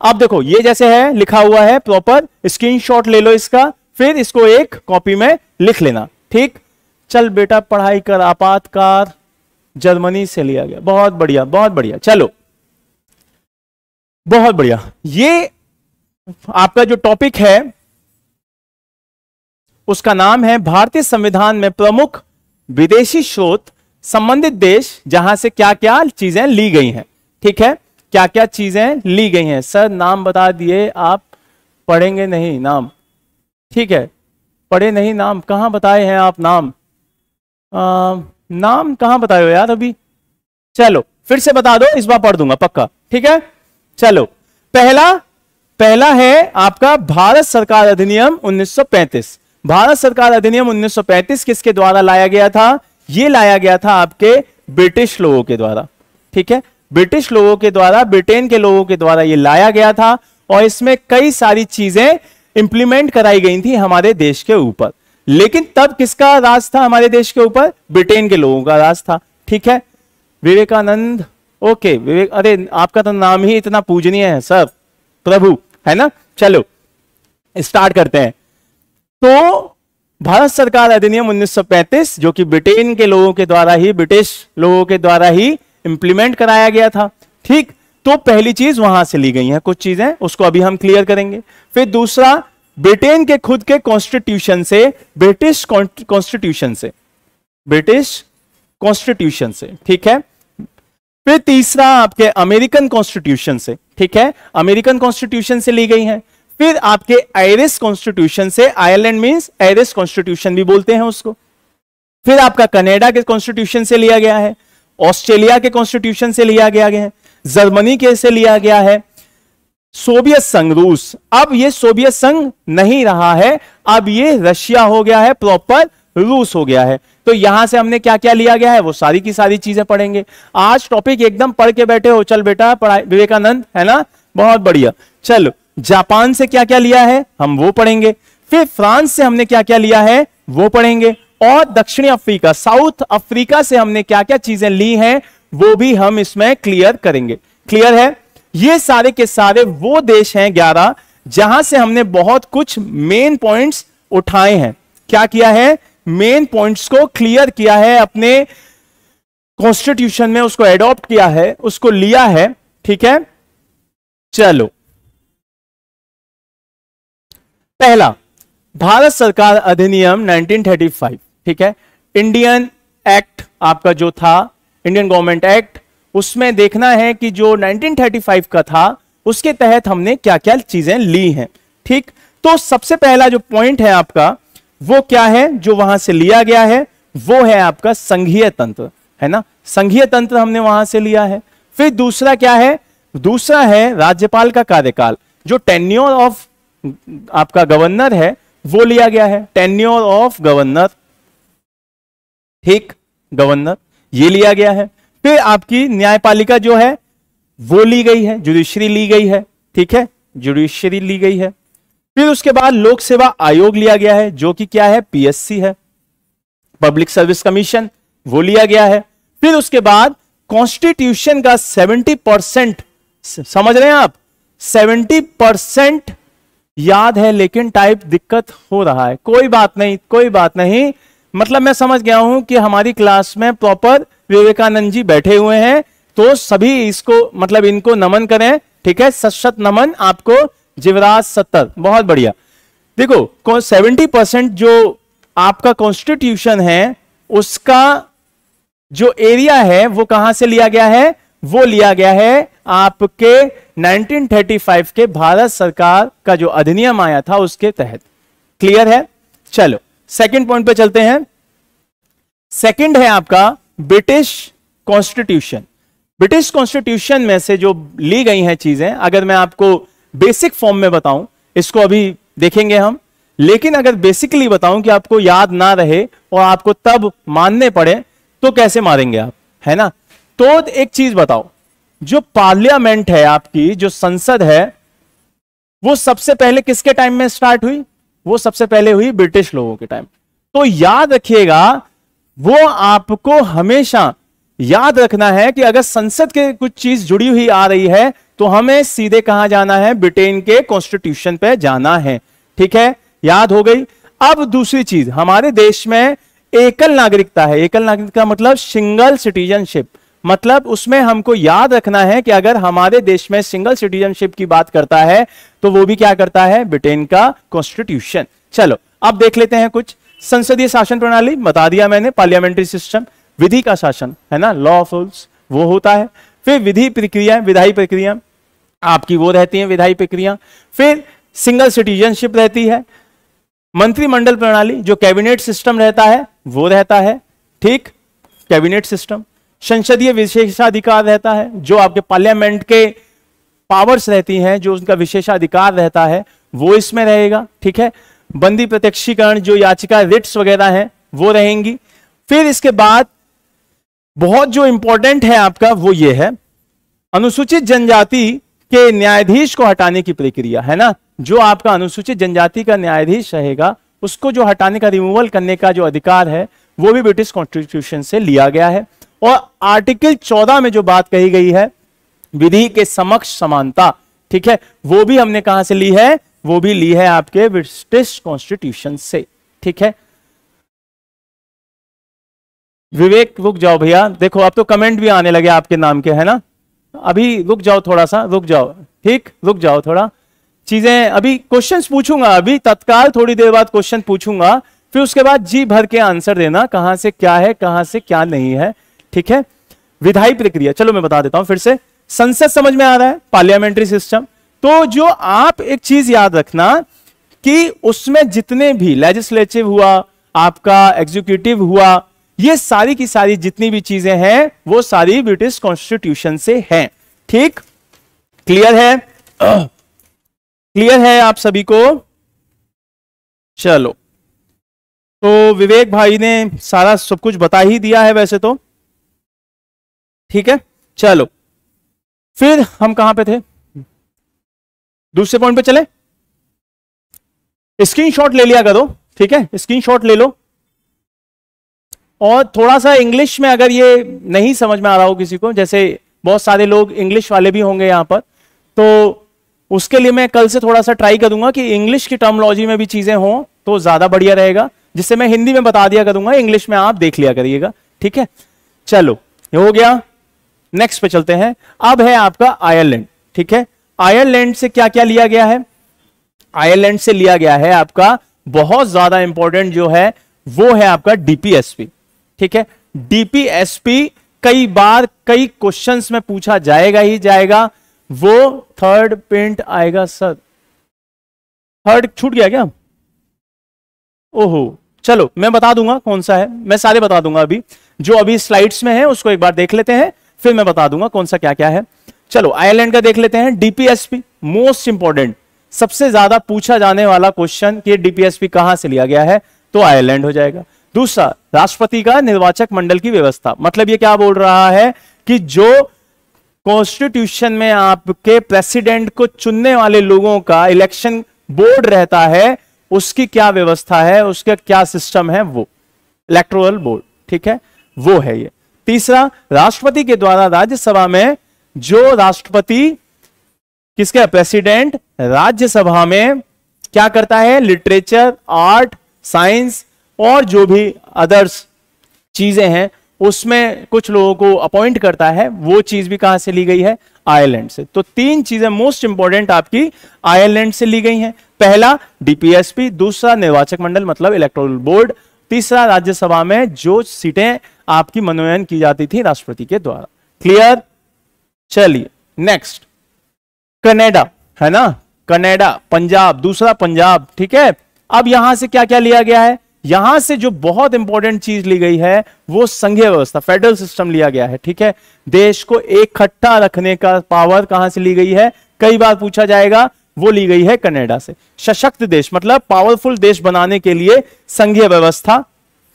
आप देखो ये जैसे है लिखा हुआ है प्रॉपर स्क्रीनशॉट ले लो इसका फिर इसको एक कॉपी में लिख लेना ठीक चल बेटा पढ़ाई कर आपातकार जर्मनी से लिया गया बहुत बढ़िया बहुत बढ़िया चलो बहुत बढ़िया ये आपका जो टॉपिक है उसका नाम है भारतीय संविधान में प्रमुख विदेशी स्रोत संबंधित देश जहां से क्या क्या चीजें ली गई हैं ठीक है क्या क्या चीजें ली गई हैं सर नाम बता दिए आप पढ़ेंगे नहीं नाम ठीक है पढ़े नहीं नाम कहाँ बताए हैं आप नाम आ, नाम कहाँ बताए हो यार अभी चलो फिर से बता दो इस बार पढ़ दूंगा पक्का ठीक है चलो पहला पहला है आपका भारत सरकार अधिनियम 1935 भारत सरकार अधिनियम 1935 किसके द्वारा लाया गया था यह लाया गया था आपके ब्रिटिश लोगों के द्वारा ठीक है ब्रिटिश लोगों के द्वारा ब्रिटेन के लोगों के द्वारा ये लाया गया था और इसमें कई सारी चीजें इंप्लीमेंट कराई गई थी हमारे देश के ऊपर लेकिन तब किसका राज था हमारे देश के ऊपर ब्रिटेन के लोगों का राज था ठीक है विवेकानंद ओके विवेक अरे आपका तो नाम ही इतना पूजनीय है सर प्रभु है ना चलो स्टार्ट करते हैं तो भारत सरकार अधिनियम 1935 जो कि ब्रिटेन के लोगों के द्वारा ही ब्रिटिश लोगों के द्वारा ही इंप्लीमेंट कराया गया था ठीक तो पहली चीज वहां से ली गई है कुछ चीजें उसको अभी हम क्लियर करेंगे फिर दूसरा ब्रिटेन के खुद के कॉन्स्टिट्यूशन से ब्रिटिश कॉन्स्टिट्यूशन से ब्रिटिश कॉन्स्टिट्यूशन से ठीक है फिर तीसरा आपके अमेरिकन कॉन्स्टिट्यूशन से ठीक है अमेरिकन कॉन्स्टिट्यूशन से ली गई है फिर आपके आयरिस कॉन्स्टिट्यूशन से आयरलैंड मींस आयरिस कॉन्स्टिट्यूशन भी बोलते हैं उसको फिर आपका कनेडा के कॉन्स्टिट्यूशन से लिया गया है ऑस्ट्रेलिया के कॉन्स्टिट्यूशन से लिया गया है जर्मनी के से लिया गया है सोवियत संघ रूस अब ये सोवियत संघ नहीं रहा है अब ये रशिया हो गया है प्रॉपर रूस हो गया है तो यहां से हमने क्या क्या लिया गया है वो सारी की सारी चीजें पढ़ेंगे आज टॉपिक एकदम पढ़ के बैठे हो चल बेटा पढ़ाई विवेकानंद है ना बहुत बढ़िया चलो जापान से क्या क्या लिया है हम वो पढ़ेंगे फिर फ्रांस से हमने क्या क्या लिया है वो पढ़ेंगे और दक्षिणी अफ्रीका साउथ अफ्रीका से हमने क्या क्या चीजें ली हैं वो भी हम इसमें क्लियर करेंगे क्लियर है ये सारे के सारे वो देश हैं ग्यारह जहां से हमने बहुत कुछ मेन पॉइंट्स उठाए हैं क्या किया है मेन पॉइंट्स को क्लियर किया है अपने कॉन्स्टिट्यूशन में उसको एडॉप्ट किया है उसको लिया है ठीक है चलो पहला भारत सरकार अधिनियम 1935 ठीक है इंडियन एक्ट आपका जो था इंडियन गवर्नमेंट एक्ट उसमें देखना है कि जो 1935 का था उसके तहत हमने क्या क्या चीजें ली हैं ठीक तो सबसे पहला जो पॉइंट है आपका वो क्या है जो वहां से लिया गया है वो है आपका संघीय तंत्र है ना संघीय तंत्र हमने वहां से लिया है फिर दूसरा क्या है दूसरा है राज्यपाल का कार्यकाल जो टेन्योर ऑफ आपका गवर्नर है वो लिया गया है टेन्योर ऑफ गवर्नर ठीक गवर्नर ये लिया गया है फिर आपकी न्यायपालिका जो है वो ली गई है जुडिशरी ली गई है ठीक है जुडिशरी ली गई है फिर उसके बाद लोक सेवा आयोग लिया गया है जो कि क्या है पीएससी है पब्लिक सर्विस कमीशन वो लिया गया है फिर उसके बाद कॉन्स्टिट्यूशन का 70 परसेंट समझ रहे हैं आप 70 परसेंट याद है लेकिन टाइप दिक्कत हो रहा है कोई बात नहीं कोई बात नहीं मतलब मैं समझ गया हूं कि हमारी क्लास में प्रॉपर विवेकानंद जी बैठे हुए हैं तो सभी इसको मतलब इनको नमन करें ठीक है सशत नमन आपको जीवराज सत्तर बहुत बढ़िया देखो सेवेंटी परसेंट जो आपका कॉन्स्टिट्यूशन है उसका जो एरिया है वो कहां से लिया गया है वो लिया गया है आपके 1935 के भारत सरकार का जो अधिनियम आया था उसके तहत क्लियर है चलो सेकंड पॉइंट पे चलते हैं सेकंड है आपका ब्रिटिश कॉन्स्टिट्यूशन ब्रिटिश कॉन्स्टिट्यूशन में से जो ली गई हैं चीजें अगर मैं आपको बेसिक फॉर्म में बताऊं इसको अभी देखेंगे हम लेकिन अगर बेसिकली बताऊं कि आपको याद ना रहे और आपको तब मानने पड़े तो कैसे मारेंगे आप है ना तो एक चीज बताओ जो पार्लियामेंट है आपकी जो संसद है वो सबसे पहले किसके टाइम में स्टार्ट हुई वो सबसे पहले हुई ब्रिटिश लोगों के टाइम तो याद रखिएगा वो आपको हमेशा याद रखना है कि अगर संसद के कुछ चीज जुड़ी हुई आ रही है तो हमें सीधे कहां जाना है ब्रिटेन के कॉन्स्टिट्यूशन पे जाना है ठीक है याद हो गई अब दूसरी चीज हमारे देश में एकल नागरिकता है एकल नागरिकता मतलब सिंगल सिटीजनशिप मतलब उसमें हमको याद रखना है कि अगर हमारे देश में सिंगल सिटीजनशिप की बात करता है तो वो भी क्या करता है ब्रिटेन का कॉन्स्टिट्यूशन चलो अब देख लेते हैं कुछ संसदीय शासन प्रणाली बता दिया मैंने पार्लियामेंट्री सिस्टम विधि का शासन है ना लॉ ऑफ रूल्स वो होता है फिर विधि प्रक्रिया विधायी प्रक्रिया आपकी वो रहती है विधायी प्रक्रिया फिर सिंगल सिटीजनशिप रहती है मंत्रिमंडल प्रणाली जो कैबिनेट सिस्टम रहता है वो रहता है ठीक कैबिनेट सिस्टम संसदीय विशेषाधिकार रहता है जो आपके पार्लियामेंट के पावर्स रहती हैं जो उनका विशेषाधिकार रहता है वो इसमें रहेगा ठीक है बंदी प्रत्यक्षीकरण जो याचिका रिट्स वगैरह है वो रहेंगी फिर इसके बाद बहुत जो इंपॉर्टेंट है आपका वो ये है अनुसूचित जनजाति के न्यायाधीश को हटाने की प्रक्रिया है ना जो आपका अनुसूचित जनजाति का न्यायाधीश रहेगा उसको जो हटाने का रिमूवल करने का जो अधिकार है वो भी ब्रिटिश कॉन्स्टिट्यूशन से लिया गया है और आर्टिकल चौदह में जो बात कही गई है विधि के समक्ष समानता ठीक है वो भी हमने कहां से ली है वो भी ली है आपके ब्रिटिश कॉन्स्टिट्यूशन से ठीक है विवेक रुक जाओ भैया देखो अब तो कमेंट भी आने लगे आपके नाम के है ना अभी रुक जाओ थोड़ा सा रुक जाओ ठीक रुक जाओ थोड़ा चीजें अभी क्वेश्चन पूछूंगा अभी तत्काल थोड़ी देर बाद क्वेश्चन पूछूंगा फिर उसके बाद जी भर के आंसर देना कहां से क्या है कहां से क्या नहीं है ठीक है विधायी प्रक्रिया चलो मैं बता देता हूं फिर से संसद समझ में आ रहा है पार्लियामेंट्री सिस्टम तो जो आप एक चीज याद रखना कि उसमें जितने भी लेजिस्लेटिव हुआ आपका एग्जीक्यूटिव हुआ ये सारी की सारी जितनी भी चीजें हैं वो सारी ब्रिटिश कॉन्स्टिट्यूशन से हैं ठीक क्लियर है क्लियर है आप सभी को चलो तो विवेक भाई ने सारा सब कुछ बता ही दिया है वैसे तो ठीक है चलो फिर हम कहां पे थे दूसरे पॉइंट पे चले स्क्रीनशॉट ले लिया करो ठीक है स्क्रीनशॉट ले लो और थोड़ा सा इंग्लिश में अगर ये नहीं समझ में आ रहा हो किसी को जैसे बहुत सारे लोग इंग्लिश वाले भी होंगे यहां पर तो उसके लिए मैं कल से थोड़ा सा ट्राई करूंगा कि इंग्लिश की टर्मोलॉजी में भी चीजें हों तो ज्यादा बढ़िया रहेगा जिससे मैं हिंदी में बता दिया करूंगा इंग्लिश में आप देख लिया करिएगा ठीक है चलो हो गया नेक्स्ट पे चलते हैं अब है आपका आयरलैंड ठीक है आयरलैंड से क्या क्या लिया गया है आयरलैंड से लिया गया है आपका बहुत ज्यादा इंपॉर्टेंट जो है वो है आपका डीपीएसपी ठीक है डीपीएसपी कई बार कई क्वेश्चंस में पूछा जाएगा ही जाएगा वो थर्ड पेंट आएगा सर थर्ड छूट गया क्या ओहो चलो मैं बता दूंगा कौन सा है मैं सारे बता दूंगा अभी जो अभी स्लाइड्स में है उसको एक बार देख लेते हैं फिर मैं बता दूंगा कौन सा क्या क्या है चलो आयरलैंड का देख लेते हैं डीपीएसपी मोस्ट इंपॉर्टेंट सबसे ज्यादा पूछा जाने वाला क्वेश्चन कि डीपीएसपी कहां से लिया गया है तो आयरलैंड हो जाएगा दूसरा राष्ट्रपति का निर्वाचक मंडल की व्यवस्था मतलब ये क्या बोल रहा है कि जो कॉन्स्टिट्यूशन में आपके प्रेसिडेंट को चुनने वाले लोगों का इलेक्शन बोर्ड रहता है उसकी क्या व्यवस्था है उसका क्या सिस्टम है वो इलेक्ट्रोल बोर्ड ठीक है वो है ये तीसरा राष्ट्रपति के द्वारा राज्यसभा में जो राष्ट्रपति किसके प्रेसिडेंट राज्यसभा में क्या करता है लिटरेचर आर्ट साइंस और जो भी अदर्स चीजें हैं उसमें कुछ लोगों को अपॉइंट करता है वो चीज भी कहां से ली गई है आयरलैंड से तो तीन चीजें मोस्ट इंपॉर्टेंट आपकी आयरलैंड से ली गई हैं पहला डीपीएसपी दूसरा निर्वाचक मंडल मतलब इलेक्ट्रोल बोर्ड तीसरा राज्यसभा में जो सीटें आपकी मनोनयन की जाती थी राष्ट्रपति के द्वारा क्लियर चलिए नेक्स्ट कनेडा है ना कनेडा पंजाब दूसरा पंजाब ठीक है अब यहां से क्या क्या लिया गया है यहां से जो बहुत इंपॉर्टेंट चीज ली गई है वो संघीय व्यवस्था फेडरल सिस्टम लिया गया है ठीक है देश को एक खट्टा रखने का पावर कहां से ली गई है कई बार पूछा जाएगा वो ली गई है कनाडा से सशक्त देश मतलब पावरफुल देश बनाने के लिए संघीय व्यवस्था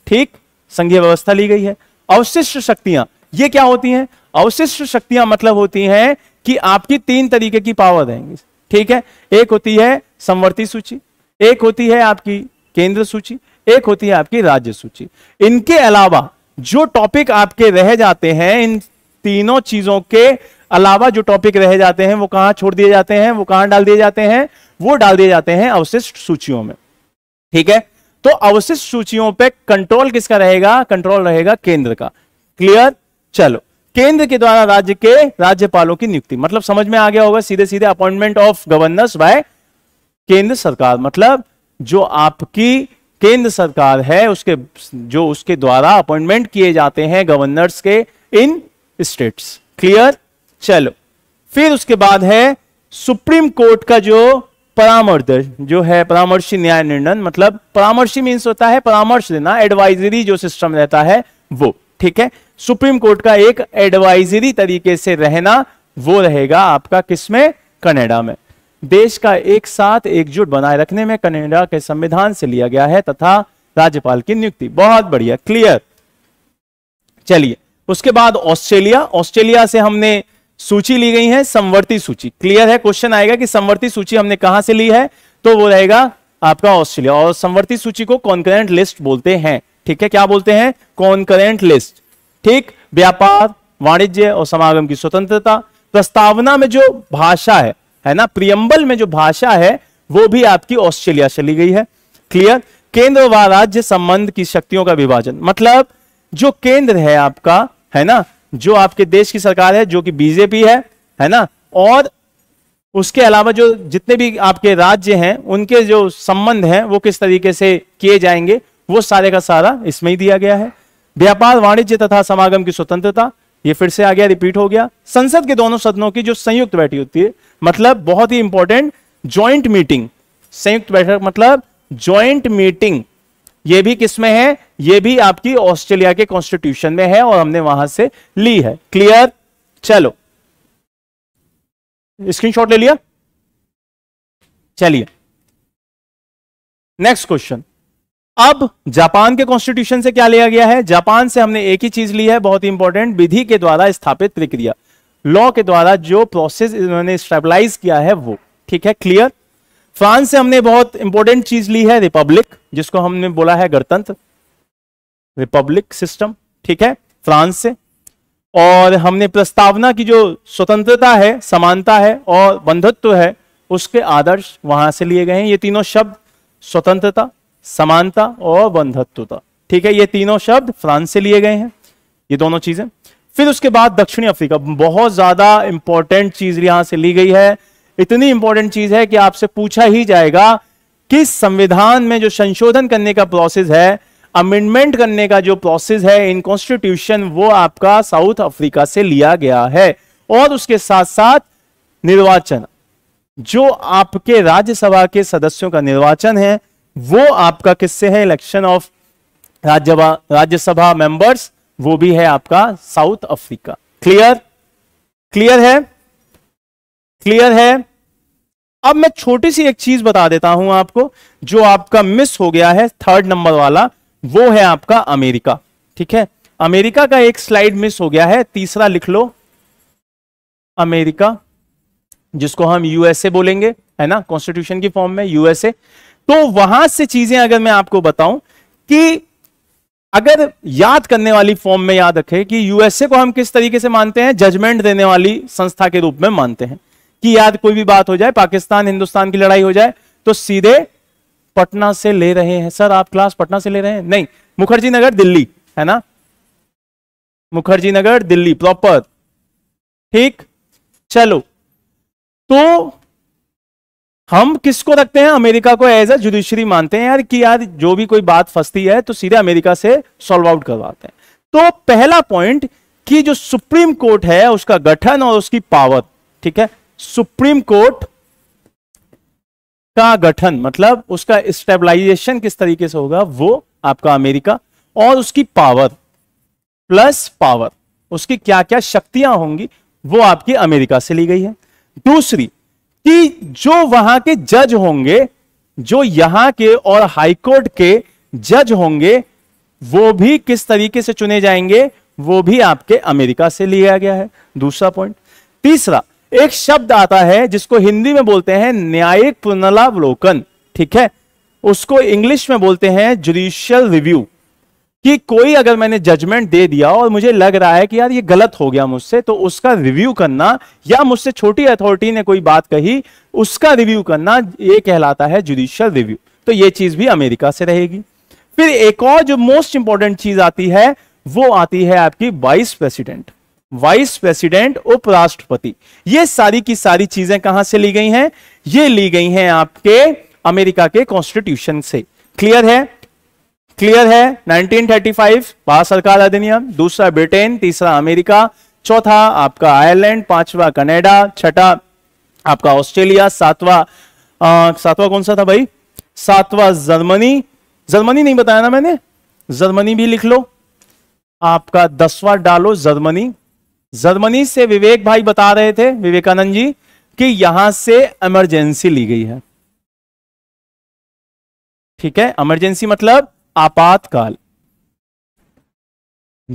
ठीक संघीय व्यवस्था ली गई है अवशिष्ट शक्तियां ये क्या होती हैं अवशिष्ट शक्तियां मतलब होती हैं कि आपकी तीन तरीके की पावर रहेंगी ठीक है एक होती है समवर्ती सूची एक होती है आपकी केंद्र सूची एक होती है आपकी राज्य सूची इनके अलावा जो टॉपिक आपके रह जाते हैं इन तीनों चीजों के अलावा जो टॉपिक रह जाते हैं वो कहां छोड़ दिए जाते हैं वो कहां डाल दिए जाते हैं वो डाल दिए जाते हैं अवशिष्ट सूचियों में ठीक है तो अवशिष्ट सूचियों पर कंट्रोल किसका रहेगा कंट्रोल रहेगा केंद्र का क्लियर चलो केंद्र के द्वारा राज्य के राज्यपालों की नियुक्ति मतलब समझ में आ गया होगा सीधे सीधे अपॉइंटमेंट ऑफ गवर्नर्स बाय केंद्र सरकार मतलब जो आपकी केंद्र सरकार है उसके जो उसके द्वारा अपॉइंटमेंट किए जाते हैं गवर्नर्स के इन स्टेट्स क्लियर चलो फिर उसके बाद है सुप्रीम कोर्ट का जो परामर्श जो है परामर्शी न्याय निर्णय मतलब परामर्शी मीन्स होता है परामर्श देना एडवाइजरी जो सिस्टम रहता है वो ठीक है सुप्रीम कोर्ट का एक एडवाइजरी तरीके से रहना वो रहेगा आपका किसमें कनेडा में देश का एक साथ एकजुट बनाए रखने में कनेडा के संविधान से लिया गया है तथा राज्यपाल की नियुक्ति बहुत बढ़िया क्लियर चलिए उसके बाद ऑस्ट्रेलिया ऑस्ट्रेलिया से हमने सूची ली गई है समवर्ती सूची क्लियर है क्वेश्चन आएगा कि समवर्ती सूची हमने कहां से ली है तो वो रहेगा आपका ऑस्ट्रेलिया और समवर्ती सूची को कॉन्करेंट लिस्ट बोलते हैं ठीक है क्या बोलते हैं कॉन्करेंट लिस्ट ठीक व्यापार वाणिज्य और समागम की स्वतंत्रता प्रस्तावना में जो भाषा है है ना प्रियम्बल में जो भाषा है वो भी आपकी ऑस्ट्रेलिया से ली गई है क्लियर केंद्र व राज्य संबंध की शक्तियों का विभाजन मतलब जो केंद्र है आपका है ना जो आपके देश की सरकार है जो कि बीजेपी है है ना और उसके अलावा जो जितने भी आपके राज्य हैं उनके जो संबंध हैं वो किस तरीके से किए जाएंगे वो सारे का सारा इसमें ही दिया गया है व्यापार वाणिज्य तथा समागम की स्वतंत्रता ये फिर से आ गया रिपीट हो गया संसद के दोनों सदनों की जो संयुक्त बैठी होती है मतलब बहुत ही इंपॉर्टेंट ज्वाइंट मीटिंग संयुक्त बैठक मतलब ज्वाइंट मीटिंग ये भी किसमें है ये भी आपकी ऑस्ट्रेलिया के कॉन्स्टिट्यूशन में है और हमने वहां से ली है क्लियर चलो स्क्रीनशॉट ले लिया चलिए नेक्स्ट क्वेश्चन अब जापान के कॉन्स्टिट्यूशन से क्या लिया गया है जापान से हमने एक ही चीज ली है बहुत इंपॉर्टेंट विधि के द्वारा स्थापित प्रक्रिया लॉ के द्वारा जो प्रोसेस इन्होंने स्टेबलाइज किया है वो ठीक है क्लियर फ्रांस से हमने बहुत इंपॉर्टेंट चीज ली है रिपब्लिक जिसको हमने बोला है गणतंत्र रिपब्लिक सिस्टम ठीक है फ्रांस से और हमने प्रस्तावना की जो स्वतंत्रता है समानता है और बंधुत्व है उसके आदर्श वहां से लिए गए हैं ये तीनों शब्द स्वतंत्रता समानता और बंधुत्वता ठीक है ये तीनों शब्द फ्रांस से लिए गए हैं ये दोनों चीजें फिर उसके बाद दक्षिणी अफ्रीका बहुत ज्यादा इंपॉर्टेंट चीज यहां से ली गई है इतनी इंपॉर्टेंट चीज है कि आपसे पूछा ही जाएगा कि संविधान में जो संशोधन करने का प्रोसेस है अमेंडमेंट करने का जो प्रोसेस है इन कॉन्स्टिट्यूशन वो आपका साउथ अफ्रीका से लिया गया है और उसके साथ साथ निर्वाचन जो आपके राज्यसभा के सदस्यों का निर्वाचन है वो आपका किससे है election of Rajya Sabha Rajya Sabha members वो भी है आपका साउथ अफ्रीका क्लियर क्लियर है क्लियर है अब मैं छोटी सी एक चीज बता देता हूं आपको जो आपका मिस हो गया है थर्ड नंबर वाला वो है आपका अमेरिका ठीक है अमेरिका का एक स्लाइड मिस हो गया है तीसरा लिख लो अमेरिका जिसको हम यूएसए बोलेंगे है ना कॉन्स्टिट्यूशन की फॉर्म में यूएसए तो वहां से चीजें अगर मैं आपको बताऊं कि अगर याद करने वाली फॉर्म में याद रखें कि यूएसए को हम किस तरीके से मानते हैं जजमेंट देने वाली संस्था के रूप में मानते हैं कि याद कोई भी बात हो जाए पाकिस्तान हिंदुस्तान की लड़ाई हो जाए तो सीधे पटना से ले रहे हैं सर आप क्लास पटना से ले रहे हैं नहीं मुखर्जी नगर दिल्ली है ना मुखर्जी नगर दिल्ली प्रॉपर ठीक चलो तो हम किसको रखते हैं अमेरिका को एज अ जुडिशरी मानते हैं यार कि यार जो भी कोई बात फंसती है तो सीधे अमेरिका से सॉल्व आउट करवाते हैं तो पहला पॉइंट कि जो सुप्रीम कोर्ट है उसका गठन और उसकी पावर ठीक है सुप्रीम कोर्ट का गठन मतलब उसका स्टेबलाइजेशन किस तरीके से होगा वो आपका अमेरिका और उसकी पावर प्लस पावर उसकी क्या क्या शक्तियां होंगी वो आपकी अमेरिका से ली गई है दूसरी कि जो वहां के जज होंगे जो यहां के और हाईकोर्ट के जज होंगे वो भी किस तरीके से चुने जाएंगे वो भी आपके अमेरिका से लिया गया है दूसरा पॉइंट तीसरा एक शब्द आता है जिसको हिंदी में बोलते हैं न्यायिक पुनरावलोकन ठीक है उसको इंग्लिश में बोलते हैं जुडिशियल रिव्यू कि कोई अगर मैंने जजमेंट दे दिया और मुझे लग रहा है कि यार ये गलत हो गया मुझसे तो उसका रिव्यू करना या मुझसे छोटी अथॉरिटी ने कोई बात कही उसका रिव्यू करना ये कहलाता है जुडिशियल रिव्यू तो ये चीज भी अमेरिका से रहेगी फिर एक और जो मोस्ट इंपॉर्टेंट चीज आती है वो आती है आपकी वाइस प्रेसिडेंट वाइस प्रेसिडेंट उपराष्ट्रपति ये सारी की सारी चीजें कहां से ली गई हैं ये ली गई हैं आपके अमेरिका के कॉन्स्टिट्यूशन से क्लियर है क्लियर है 1935 भारत सरकार अधिनियम दूसरा ब्रिटेन तीसरा अमेरिका चौथा आपका आयरलैंड पांचवा कनाडा छठा आपका ऑस्ट्रेलिया सातवा सातवा कौन सा था भाई सातवा जर्मनी जर्मनी नहीं बताया ना मैंने जर्मनी भी लिख लो आपका दसवां डालो जर्मनी जर्मनी से विवेक भाई बता रहे थे विवेकानंद जी कि यहां से इमरजेंसी ली गई है ठीक है इमरजेंसी मतलब आपातकाल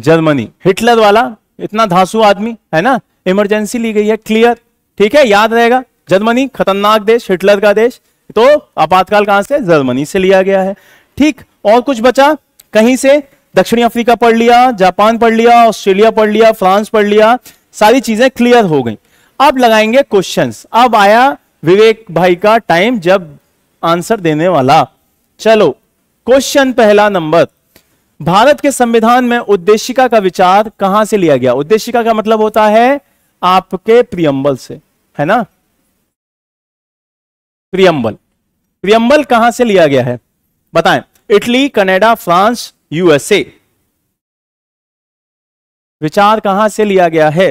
जर्मनी हिटलर वाला इतना धांसू आदमी है ना इमरजेंसी ली गई है क्लियर ठीक है याद रहेगा जर्मनी खतरनाक देश हिटलर का देश तो आपातकाल कहां से जर्मनी से लिया गया है ठीक और कुछ बचा कहीं से दक्षिणी अफ्रीका पढ़ लिया जापान पढ़ लिया ऑस्ट्रेलिया पढ़ लिया फ्रांस पढ़ लिया सारी चीजें क्लियर हो गई अब लगाएंगे क्वेश्चंस अब आया विवेक भाई का टाइम जब आंसर देने वाला चलो क्वेश्चन पहला नंबर भारत के संविधान में उद्देशिका का विचार कहां से लिया गया उद्देशिका का मतलब होता है आपके प्रियम्बल से है ना प्रियम्बल प्रियम्बल कहां से लिया गया है बताएं इटली कनाडा फ्रांस यूएसए विचार कहां से लिया गया है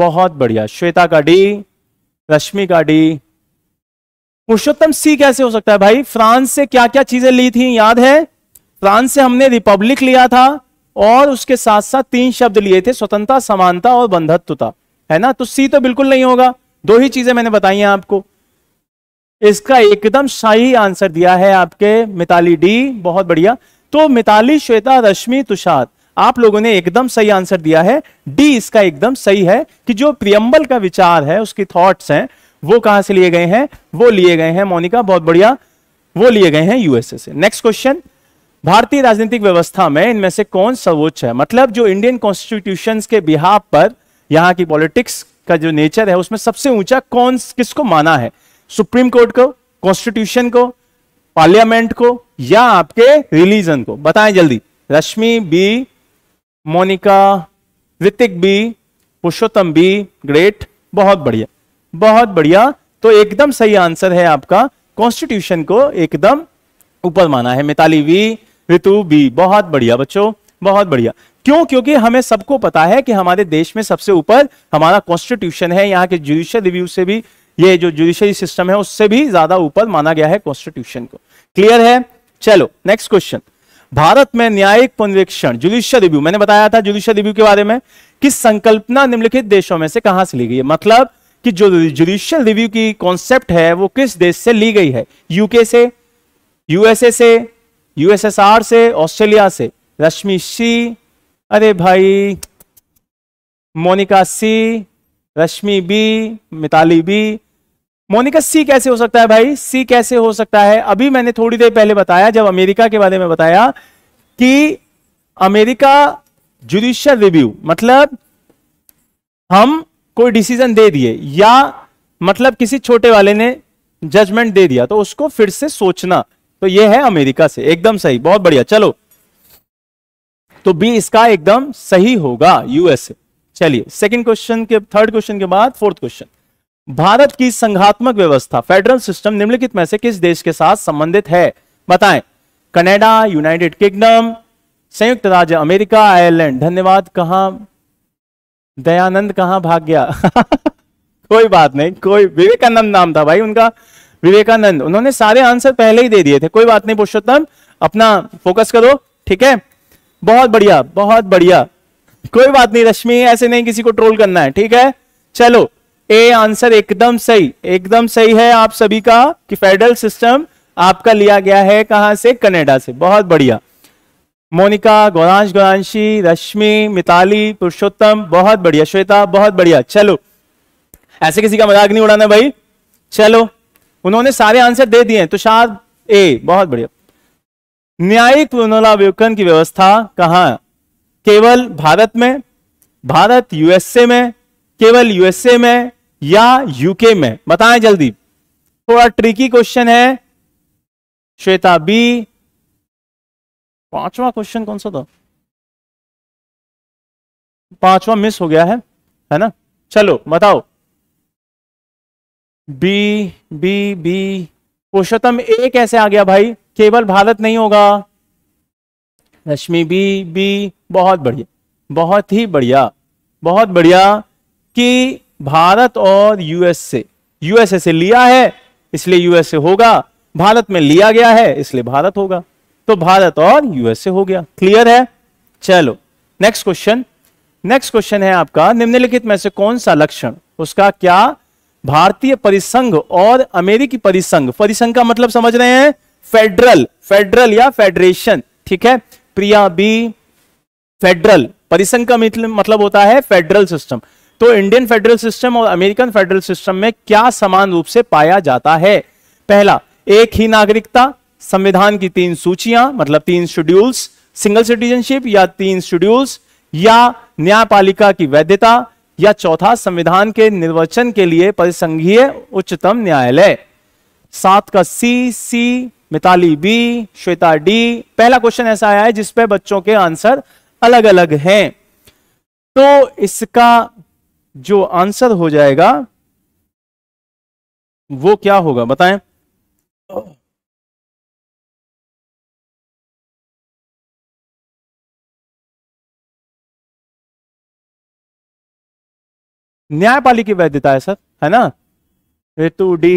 बहुत बढ़िया श्वेता का डी रश्मि का डी पुरुषोत्तम सी कैसे हो सकता है भाई फ्रांस से क्या क्या चीजें ली थी याद है फ्रांस से हमने रिपब्लिक लिया था और उसके साथ साथ तीन शब्द लिए थे स्वतंत्रता समानता और बंधुत्वता है ना तो सी तो बिल्कुल नहीं होगा दो ही चीजें मैंने बताई हैं आपको इसका एकदम शाही आंसर दिया है आपके मिताली डी बहुत बढ़िया तो मिताली श्वेता रश्मि तुषार आप लोगों ने एकदम सही आंसर दिया है डी इसका एकदम सही है कि जो प्रियम्बल का विचार है उसकी थॉट्स हैं वो कहां से लिए गए हैं वो लिए गए हैं मोनिका बहुत बढ़िया वो लिए गए हैं यूएसए से नेक्स्ट क्वेश्चन भारतीय राजनीतिक व्यवस्था में इनमें से कौन सर्वोच्च है मतलब जो इंडियन कॉन्स्टिट्यूशन के बिहार पर यहाँ की पॉलिटिक्स का जो नेचर है उसमें सबसे ऊंचा कौन किसको माना है सुप्रीम कोर्ट को कॉन्स्टिट्यूशन को पार्लियामेंट को या आपके रिलीजन को बताएं जल्दी Rashmi B Monica Hrithik B Purushottam B great बहुत बढ़िया बहुत बढ़िया तो एकदम सही आंसर है आपका कॉन्स्टिट्यूशन को एकदम ऊपर माना है मिताली वी ऋतु बी बहुत बढ़िया बच्चों बहुत बढ़िया क्यों क्योंकि हमें सबको पता है कि हमारे देश में सबसे ऊपर हमारा कॉन्स्टिट्यूशन है यहाँ के जुडिशियल रिव्यू से भी ये जो जुडिशरी सिस्टम है उससे भी ज्यादा ऊपर माना गया है कॉन्स्टिट्यूशन को क्लियर है चलो नेक्स्ट क्वेश्चन भारत में न्यायिक पुनरीक्षण जुडिशियल रिव्यू मैंने बताया था जुडिशियल रिव्यू के बारे में कि संकल्पना निम्नलिखित देशों में से कहां से ली गई है मतलब कि जो जुडिशियल रिव्यू की कॉन्सेप्ट है वो किस देश से ली गई है यूके से यूएसए से यूएसएसआर से ऑस्ट्रेलिया से रश्मि सी अरे भाई Monica C Rashmi B Mitali B Monica C कैसे हो सकता है भाई सी कैसे हो सकता है अभी मैंने थोड़ी देर पहले बताया जब अमेरिका के बारे में बताया कि अमेरिका जुडिशियल रिव्यू मतलब हम कोई डिसीजन दे दिए या मतलब किसी छोटे वाले ने जजमेंट दे दिया तो उसको फिर से सोचना तो यह है अमेरिका से एकदम सही बहुत बढ़िया चलो तो बी इसका एकदम सही होगा यूएस चलिए सेकंड क्वेश्चन के थर्ड क्वेश्चन के बाद फोर्थ क्वेश्चन भारत की संघात्मक व्यवस्था फेडरल सिस्टम निम्नलिखित में से किस देश के साथ संबंधित है बताएं कनाडा यूनाइटेड किंगडम संयुक्त राज्य अमेरिका आयरलैंड धन्यवाद कहा दयानंद कहा भाग गया कोई बात नहीं कोई विवेकानंद नाम था भाई उनका विवेकानंद उन्होंने सारे आंसर पहले ही दे दिए थे कोई बात नहीं पुरुषोत्तम अपना फोकस करो ठीक है बहुत बढ़िया बहुत बढ़िया कोई बात नहीं रश्मि ऐसे नहीं किसी को ट्रोल करना है ठीक है चलो ए आंसर एकदम सही एकदम सही है आप सभी का कि फेडरल सिस्टम आपका लिया गया है कहां से कनाडा से बहुत बढ़िया मोनिका गौरांश गौरांशी रश्मि मिताली पुरुषोत्तम बहुत बढ़िया श्वेता बहुत बढ़िया चलो ऐसे किसी का मजाक नहीं उड़ाना भाई चलो उन्होंने सारे आंसर दे दिए तो शायद ए बहुत बढ़िया न्यायिक पुनरावलोकन की व्यवस्था कहा केवल भारत में भारत यूएसए में केवल यूएसए में या यूके में बताएं जल्दी थोड़ा ट्रिकी क्वेश्चन है श्वेता बी पांचवा क्वेश्चन कौन सा था पांचवा मिस हो गया है है ना चलो बताओ B B B Purushottam A कैसे आ गया भाई केवल भारत नहीं होगा रश्मि बी बी बहुत बढ़िया बहुत ही बढ़िया बहुत बढ़िया कि भारत और यूएस से यूएसए से लिया है इसलिए यूएसए होगा भारत में लिया गया है इसलिए भारत होगा तो भारत और यूएसए हो गया क्लियर है चलो नेक्स्ट क्वेश्चन नेक्स्ट क्वेश्चन है आपका निम्नलिखित में से कौन सा लक्षण उसका क्या भारतीय परिसंघ और अमेरिकी परिसंघ परिसंघ का मतलब समझ रहे हैं फेडरल फेडरल या फेडरेशन ठीक है प्रिया बी फेडरल परिसंघ का मतलब होता है फेडरल सिस्टम तो इंडियन फेडरल सिस्टम और अमेरिकन फेडरल सिस्टम में क्या समान रूप से पाया जाता है पहला एक ही नागरिकता संविधान की तीन सूचियां मतलब तीन शेड्यूल्स सिंगल सिटीजनशिप या तीन शेड्यूल्स या न्यायपालिका की वैधता या चौथा संविधान के निर्वचन के लिए परिसंघीय उच्चतम न्यायालय सात का C C Mitali B Shweta D पहला क्वेश्चन ऐसा आया है जिसपे बच्चों के आंसर अलग अलग हैं तो इसका जो आंसर हो जाएगा वो क्या होगा बताएं न्यायपालिकी वैधता है सर है ना रेतु डी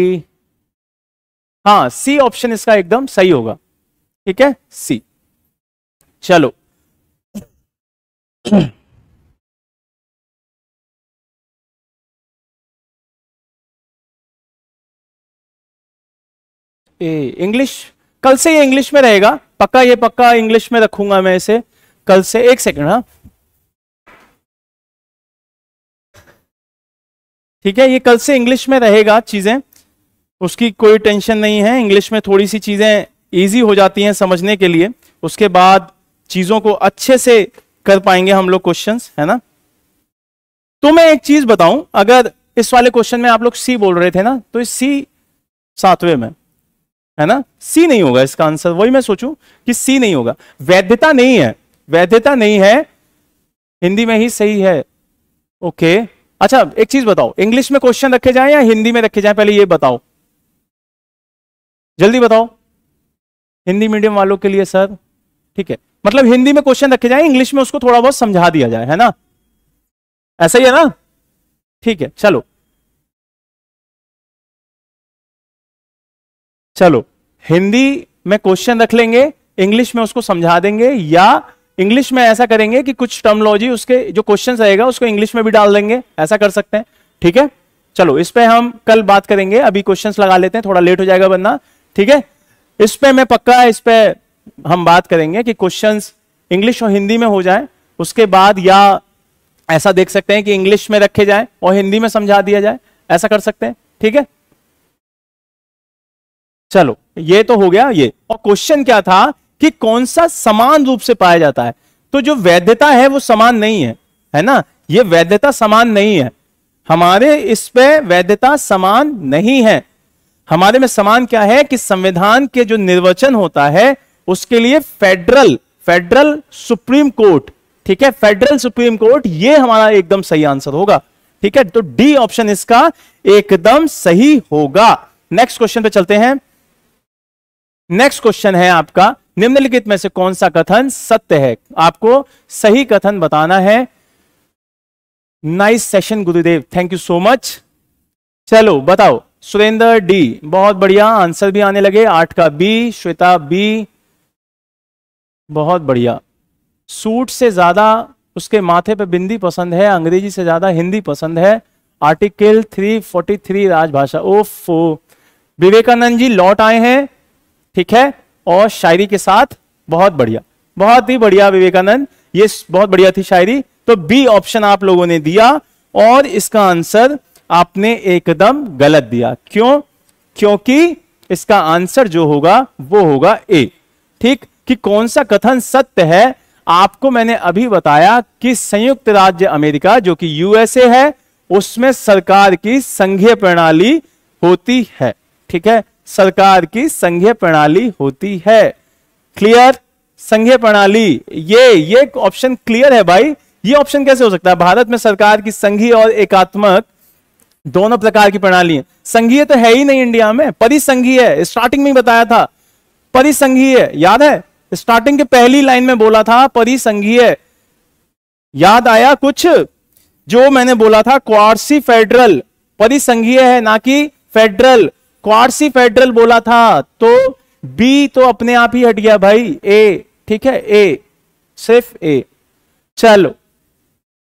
हाँ सी ऑप्शन इसका एकदम सही होगा ठीक है सी चलो ए इंग्लिश कल से ये इंग्लिश में रहेगा पक्का ये पक्का इंग्लिश में रखूंगा मैं इसे कल से एक सेकंड हाँ ठीक है ये कल से इंग्लिश में रहेगा चीजें उसकी कोई टेंशन नहीं है इंग्लिश में थोड़ी सी चीज़ें ईजी हो जाती हैं समझने के लिए उसके बाद चीज़ों को अच्छे से कर पाएंगे हम लोग क्वेश्चन है ना तो मैं एक चीज़ बताऊं अगर इस वाले क्वेश्चन में आप लोग सी बोल रहे थे ना तो इस सी सातवें में है ना सी नहीं होगा इसका आंसर वही मैं सोचूं कि सी नहीं होगा वैधता नहीं है वैधता नहीं है हिंदी में ही सही है ओके अच्छा एक चीज बताओ इंग्लिश में क्वेश्चन रखे जाए या हिंदी में रखे जाए पहले ये बताओ जल्दी बताओ हिंदी मीडियम वालों के लिए सर ठीक है मतलब हिंदी में क्वेश्चन रखे जाए इंग्लिश में उसको थोड़ा बहुत समझा दिया जाए है ना ऐसा ही है ना ठीक है चलो चलो हिंदी में क्वेश्चन रख लेंगे इंग्लिश में उसको समझा देंगे या इंग्लिश में ऐसा करेंगे कि कुछ टर्मोलॉजी उसके जो क्वेश्चन रहेगा उसको इंग्लिश में भी डाल देंगे ऐसा कर सकते हैं ठीक है चलो इस पर हम कल बात करेंगे अभी क्वेश्चन लगा लेते हैं थोड़ा लेट हो जाएगा बंदा ठीक है इस पे मैं पक्का इस पे हम बात करेंगे कि क्वेश्चंस इंग्लिश और हिंदी में हो जाए उसके बाद या ऐसा देख सकते हैं कि इंग्लिश में रखे जाए और हिंदी में समझा दिया जाए ऐसा कर सकते हैं ठीक है चलो ये तो हो गया ये और क्वेश्चन क्या था कि कौन सा समान रूप से पाया जाता है तो जो वैधता है वो समान नहीं है है ना ये वैधता समान नहीं है हमारे इस पे वैधता समान नहीं है हमारे में समान क्या है कि संविधान के जो निर्वचन होता है उसके लिए फेडरल फेडरल सुप्रीम कोर्ट ठीक है फेडरल सुप्रीम कोर्ट ये हमारा एकदम सही आंसर होगा ठीक है तो डी ऑप्शन इसका एकदम सही होगा नेक्स्ट क्वेश्चन पे चलते हैं नेक्स्ट क्वेश्चन है आपका निम्नलिखित में से कौन सा कथन सत्य है आपको सही कथन बताना है नाइस सेशन गुरुदेव थैंक यू सो मच चलो बताओ सुरेंद्र डी बहुत बढ़िया आंसर भी आने लगे आठ का बी श्वेता बी बहुत बढ़िया सूट से ज्यादा उसके माथे पे बिंदी पसंद है अंग्रेजी से ज्यादा हिंदी पसंद है आर्टिकल 343 राजभाषा ओफ विवेकानंद जी लौट आए हैं ठीक है और शायरी के साथ बहुत बढ़िया बहुत ही बढ़िया विवेकानंद ये बहुत बढ़िया थी शायरी तो बी ऑप्शन आप लोगों ने दिया और इसका आंसर आपने एकदम गलत दिया क्यों क्योंकि इसका आंसर जो होगा वो होगा ए ठीक कि कौन सा कथन सत्य है आपको मैंने अभी बताया कि संयुक्त राज्य अमेरिका जो कि यूएसए है उसमें सरकार की संघीय प्रणाली होती है ठीक है सरकार की संघीय प्रणाली होती है क्लियर संघीय प्रणाली ये ये ऑप्शन क्लियर है भाई ये ऑप्शन कैसे हो सकता है भारत में सरकार की संघीय और एकात्मक दोनों प्रकार की प्रणाली है संघीय तो है ही नहीं इंडिया में परिसंघीय है स्टार्टिंग में ही बताया था परिसंघीय याद है स्टार्टिंग के पहली लाइन में बोला था परिसंघीय याद आया कुछ जो मैंने बोला था क्वारसी फेडरल परिसंघीय है ना कि फेडरल क्वारसी फेडरल बोला था तो बी तो अपने आप ही हट गया भाई ए ठीक है ए सिर्फ ए चलो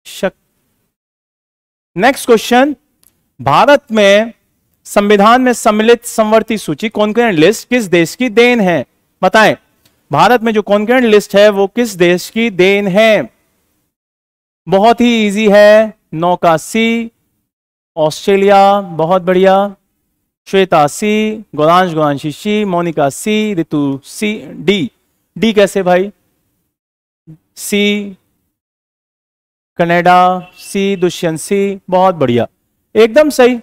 शक नेक्स्ट क्वेश्चन भारत में संविधान में सम्मिलित संवर्ती सूची कॉन्क्रेंट लिस्ट किस देश की देन है बताएं भारत में जो कॉन्क्रेंट लिस्ट है वो किस देश की देन है बहुत ही इजी है नौका सी ऑस्ट्रेलिया बहुत बढ़िया श्वेता सी गोलांश गोलांशी C Monica C Ritu C D D कैसे भाई सी कनाडा सी दुष्यंत सी बहुत बढ़िया एकदम सही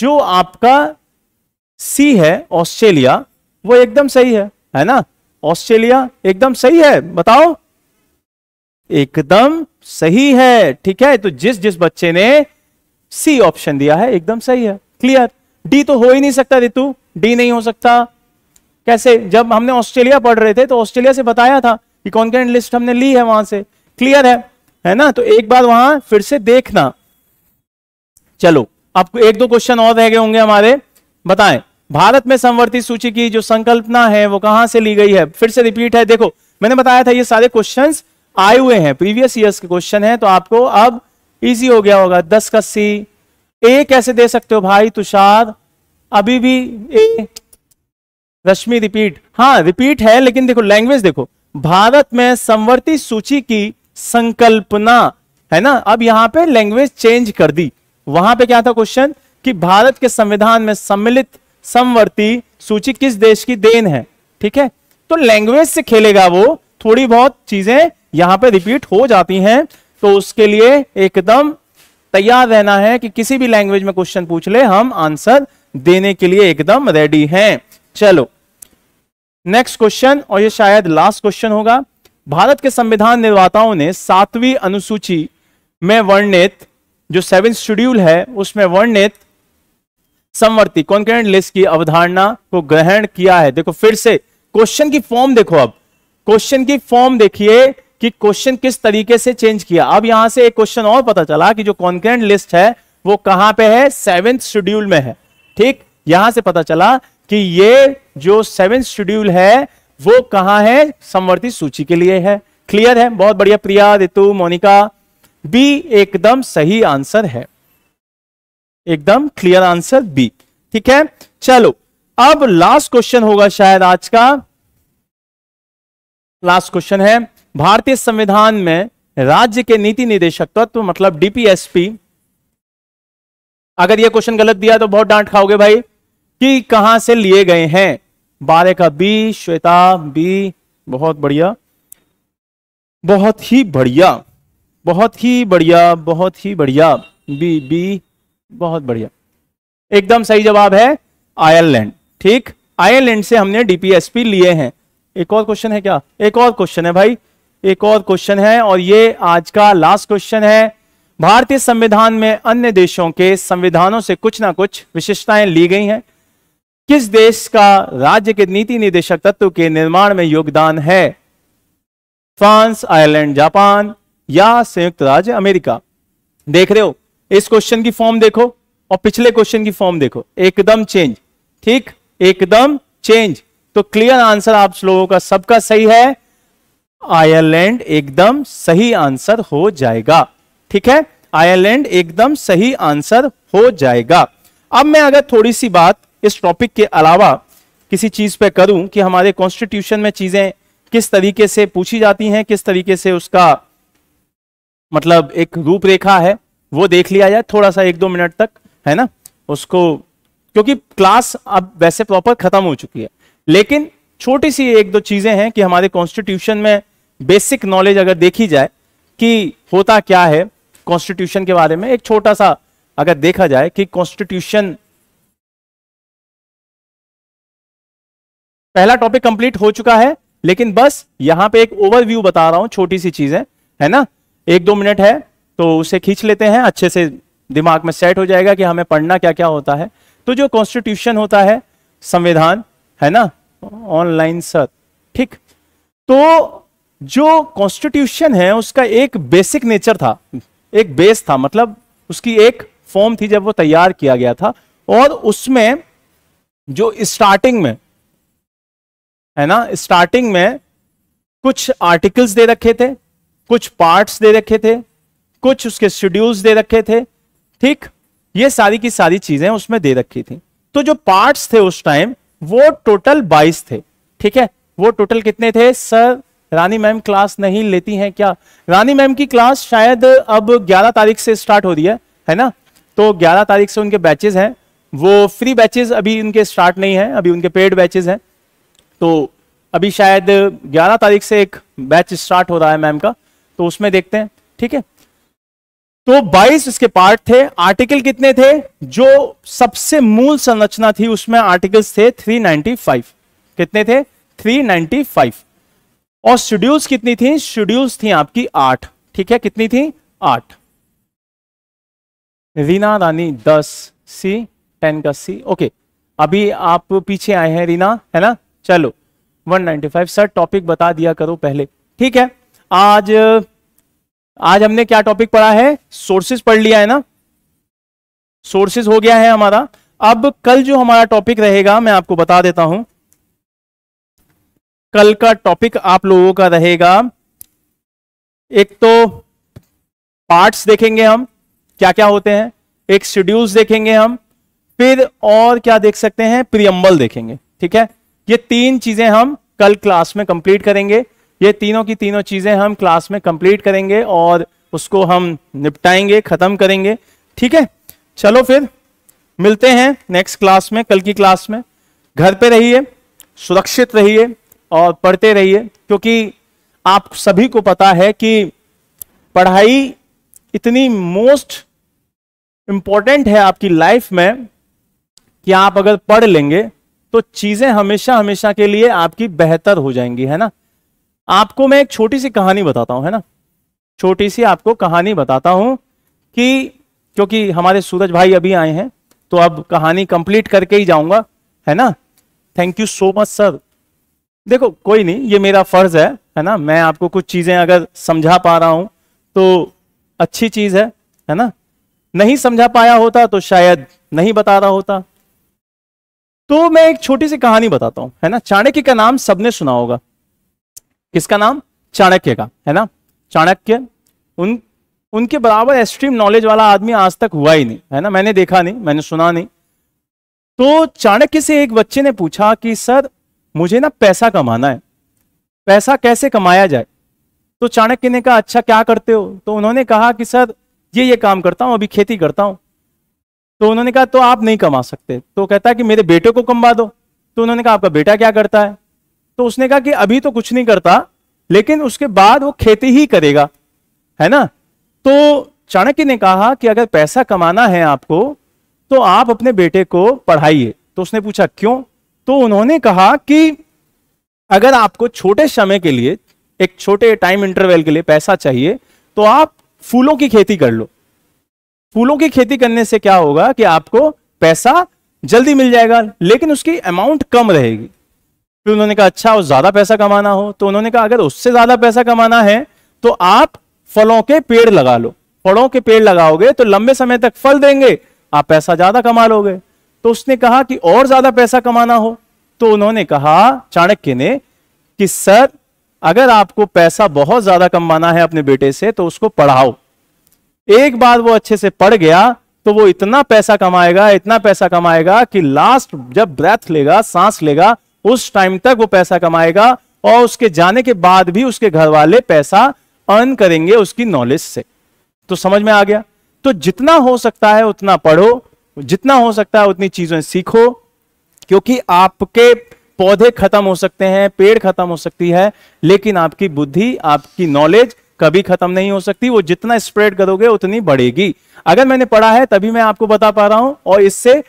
जो आपका सी है ऑस्ट्रेलिया वो एकदम सही है है ना ऑस्ट्रेलिया एकदम सही है बताओ एकदम सही है ठीक है तो जिस जिस बच्चे ने सी ऑप्शन दिया है एकदम सही है क्लियर डी तो हो ही नहीं सकता रितु डी नहीं हो सकता कैसे जब हमने ऑस्ट्रेलिया पढ़ रहे थे तो ऑस्ट्रेलिया से बताया था कि कॉन्करेंट लिस्ट हमने ली है वहां से क्लियर है है ना तो एक बार वहां फिर से देखना चलो आपको एक दो क्वेश्चन और रह गए होंगे हमारे बताएं भारत में संवर्ती सूची की जो संकल्पना है वो कहां से ली गई है फिर से रिपीट है देखो मैंने बताया था ये सारे क्वेश्चन आए हुए हैं प्रीवियस ईयर्स के क्वेश्चन है तो आपको अब इजी हो गया होगा दस का सी ए कैसे दे सकते हो भाई तुषार अभी भी ए रश्मि रिपीट हाँ रिपीट है लेकिन देखो लैंग्वेज देखो भारत में संवर्ती सूची की संकल्पना है ना अब यहां पे लैंग्वेज चेंज कर दी वहां पे क्या था क्वेश्चन कि भारत के संविधान में सम्मिलित समवर्ती सूची किस देश की देन है ठीक है तो लैंग्वेज से खेलेगा वो थोड़ी बहुत चीजें यहां पे रिपीट हो जाती हैं तो उसके लिए एकदम तैयार रहना है कि किसी भी लैंग्वेज में क्वेश्चन पूछ ले हम आंसर देने के लिए एकदम रेडी हैं चलो नेक्स्ट क्वेश्चन और ये शायद लास्ट क्वेश्चन होगा भारत के संविधान निर्माताओं ने सातवीं अनुसूची में वर्णित जो सेवन शेड्यूल है उसमें वर्णित समवर्ती कॉन्क्रेंट लिस्ट की अवधारणा को ग्रहण किया है देखो फिर से क्वेश्चन की फॉर्म देखो अब क्वेश्चन की फॉर्म देखिए कि क्वेश्चन किस तरीके से चेंज किया अब यहां से एक क्वेश्चन और पता चला कि जो कॉन्क्रेंट लिस्ट है वो कहां पे है सेवेंथ शेड्यूल में है ठीक यहां से पता चला कि ये जो सेवेंथ शेड्यूल है वो कहां है समवर्ती सूची के लिए है क्लियर है बहुत बढ़िया प्रिया रितु मोनिका बी एकदम सही आंसर है एकदम क्लियर आंसर बी ठीक है चलो अब लास्ट क्वेश्चन होगा शायद आज का लास्ट क्वेश्चन है भारतीय संविधान में राज्य के नीति निदेशक तत्व तो मतलब डीपीएसपी अगर यह क्वेश्चन गलत दिया तो बहुत डांट खाओगे भाई कि कहां से लिए गए हैं बारह का बी श्वेता बी बहुत बढ़िया बहुत ही बढ़िया बहुत ही बढ़िया बहुत ही बढ़िया बी बी बहुत बढ़िया एकदम सही जवाब है आयरलैंड ठीक आयरलैंड से हमने डीपीएसपी लिए हैं एक और क्वेश्चन है क्या एक और क्वेश्चन है भाई एक और क्वेश्चन है और ये आज का लास्ट क्वेश्चन है भारतीय संविधान में अन्य देशों के संविधानों से कुछ ना कुछ विशेषताएं ली गई हैं किस देश का राज्य के नीति निदेशक तत्व के निर्माण में योगदान है फ्रांस आयरलैंड जापान या संयुक्त राज्य अमेरिका देख रहे हो इस क्वेश्चन की फॉर्म देखो और पिछले क्वेश्चन की फॉर्म देखो एकदम चेंज ठीक एकदम चेंज तो क्लियर आंसर आप लोगों का सबका सही है आयरलैंड एकदम सही आंसर हो जाएगा ठीक है आयरलैंड एकदम सही आंसर हो जाएगा अब मैं अगर थोड़ी सी बात इस टॉपिक के अलावा किसी चीज पे करूं कि हमारे कॉन्स्टिट्यूशन में चीजें किस तरीके से पूछी जाती हैं किस तरीके से उसका मतलब एक रूपरेखा है वो देख लिया जाए थोड़ा सा एक दो मिनट तक है ना उसको क्योंकि क्लास अब वैसे प्रॉपर खत्म हो चुकी है लेकिन छोटी सी एक दो चीजें हैं कि हमारे कॉन्स्टिट्यूशन में बेसिक नॉलेज अगर देखी जाए कि होता क्या है कॉन्स्टिट्यूशन के बारे में एक छोटा सा अगर देखा जाए कि कॉन्स्टिट्यूशन पहला टॉपिक कंप्लीट हो चुका है लेकिन बस यहां पे एक ओवरव्यू बता रहा हूं छोटी सी चीजें है ना एक दो मिनट है तो उसे खींच लेते हैं अच्छे से दिमाग में सेट हो जाएगा कि हमें पढ़ना क्या क्या होता है तो जो कॉन्स्टिट्यूशन होता है संविधान है ना ऑनलाइन सर ठीक तो जो कॉन्स्टिट्यूशन है उसका एक बेसिक नेचर था एक बेस था मतलब उसकी एक फॉर्म थी जब वो तैयार किया गया था और उसमें जो स्टार्टिंग में है ना स्टार्टिंग में कुछ आर्टिकल्स दे रखे थे कुछ पार्ट्स दे रखे थे कुछ उसके शेड्यूल्स दे रखे थे ठीक ये सारी की सारी चीजें उसमें दे रखी थी तो जो पार्ट्स थे उस टाइम वो टोटल बाईस थे ठीक है वो टोटल कितने थे सर रानी मैम क्लास नहीं लेती हैं क्या रानी मैम की क्लास शायद अब 11 तारीख से स्टार्ट हो रही है है ना तो 11 तारीख से उनके बैचेस हैं वो फ्री बैचेस अभी उनके स्टार्ट नहीं है अभी उनके पेड बैचेज हैं तो अभी शायद ग्यारह तारीख से एक बैच स्टार्ट हो रहा है मैम का तो उसमें देखते हैं ठीक है तो 22 इसके पार्ट थे आर्टिकल कितने थे जो सबसे मूल संरचना थी उसमें आर्टिकल्स थे 395 कितने थे 395 और शेड्यूल्स कितनी थी शेड्यूल्स थी आपकी आठ ठीक है कितनी थी आठ रीना रानी दस सी टेन का सी ओके अभी आप पीछे आए हैं रीना है ना चलो 195 सर टॉपिक बता दिया करो पहले ठीक है आज आज हमने क्या टॉपिक पढ़ा है सोर्सेस पढ़ लिया है ना सोर्सेस हो गया है हमारा अब कल जो हमारा टॉपिक रहेगा मैं आपको बता देता हूं कल का टॉपिक आप लोगों का रहेगा एक तो पार्ट्स देखेंगे हम क्या क्या होते हैं एक शेड्यूल्स देखेंगे हम फिर और क्या देख सकते हैं प्रियम्बल देखेंगे ठीक है ये तीन चीजें हम कल क्लास में कंप्लीट करेंगे ये तीनों की तीनों चीज़ें हम क्लास में कंप्लीट करेंगे और उसको हम निपटाएंगे ख़त्म करेंगे ठीक है चलो फिर मिलते हैं नेक्स्ट क्लास में कल की क्लास में घर पे रहिए सुरक्षित रहिए और पढ़ते रहिए क्योंकि आप सभी को पता है कि पढ़ाई इतनी मोस्ट इम्पॉर्टेंट है आपकी लाइफ में कि आप अगर पढ़ लेंगे तो चीज़ें हमेशा हमेशा के लिए आपकी बेहतर हो जाएंगी है ना आपको मैं एक छोटी सी कहानी बताता हूं है ना छोटी सी आपको कहानी बताता हूं कि क्योंकि हमारे सूरज भाई अभी आए हैं तो अब कहानी कंप्लीट करके ही जाऊंगा है ना thank you so much sir देखो कोई नहीं ये मेरा फर्ज है है ना मैं आपको कुछ चीजें अगर समझा पा रहा हूं तो अच्छी चीज है है ना नहीं समझा पाया होता तो शायद नहीं बता रहा होता तो मैं एक छोटी सी कहानी बताता हूं है ना चाणक्य का नाम सबने सुना होगा किसका नाम चाणक्य का है ना चाणक्य उन उनके बराबर एक्सट्रीम नॉलेज वाला आदमी आज तक हुआ ही नहीं है ना मैंने देखा नहीं मैंने सुना नहीं तो चाणक्य से एक बच्चे ने पूछा कि सर मुझे ना पैसा कमाना है पैसा कैसे कमाया जाए तो चाणक्य ने कहा अच्छा क्या करते हो तो उन्होंने कहा कि सर ये ये काम करता हूँ अभी खेती करता हूं तो उन्होंने कहा तो आप नहीं कमा सकते तो कहता है कि मेरे बेटे को कमवा दो तो उन्होंने कहा आपका बेटा क्या करता है तो उसने कहा कि अभी तो कुछ नहीं करता लेकिन उसके बाद वो खेती ही करेगा है ना तो चाणक्य ने कहा कि अगर पैसा कमाना है आपको तो आप अपने बेटे को पढ़ाइए तो उसने पूछा क्यों तो उन्होंने कहा कि अगर आपको छोटे समय के लिए एक छोटे टाइम इंटरवल के लिए पैसा चाहिए तो आप फूलों की खेती कर लो फूलों की खेती करने से क्या होगा कि आपको पैसा जल्दी मिल जाएगा लेकिन उसकी अमाउंट कम रहेगी फिर उन्होंने कहा अच्छा और ज्यादा पैसा कमाना हो तो उन्होंने कहा अगर उससे ज्यादा पैसा कमाना है तो आप फलों के पेड़ लगा लो फलों के पेड़ लगाओगे तो लंबे समय तक फल देंगे आप पैसा ज्यादा कमा लोगे तो उसने कहा कि और ज्यादा पैसा कमाना हो तो उन्होंने कहा चाणक्य ने कि सर अगर आपको पैसा बहुत ज्यादा कमाना है अपने बेटे से तो उसको पढ़ाओ एक बार वो अच्छे से पढ़ गया तो वो इतना पैसा कमाएगा इतना पैसा कमाएगा कि लास्ट जब ब्रेथ लेगा सांस लेगा उस टाइम तक वो पैसा कमाएगा और उसके जाने के बाद भी उसके घर वाले पैसा अर्न करेंगे उसकी नॉलेज से तो समझ में आ गया तो जितना हो सकता है उतना पढ़ो जितना हो सकता है उतनी चीजें सीखो क्योंकि आपके पौधे खत्म हो सकते हैं पेड़ खत्म हो सकती है लेकिन आपकी बुद्धि आपकी नॉलेज कभी खत्म नहीं हो सकती वो जितना स्प्रेड करोगे उतनी बढ़ेगी अगर मैंने पढ़ा है तभी मैं आपको बता पा रहा हूं और इससे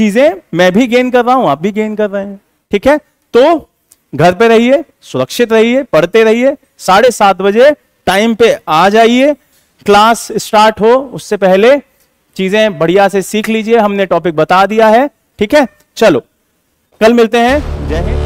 चीजें मैं भी गेन कर रहा हूं आप भी गेन कर रहे हैं ठीक है तो घर पे रहिए सुरक्षित रहिए पढ़ते रहिए साढ़े सात बजे टाइम पे आ जाइए क्लास स्टार्ट हो उससे पहले चीजें बढ़िया से सीख लीजिए हमने टॉपिक बता दिया है ठीक है चलो कल मिलते हैं जय हिंद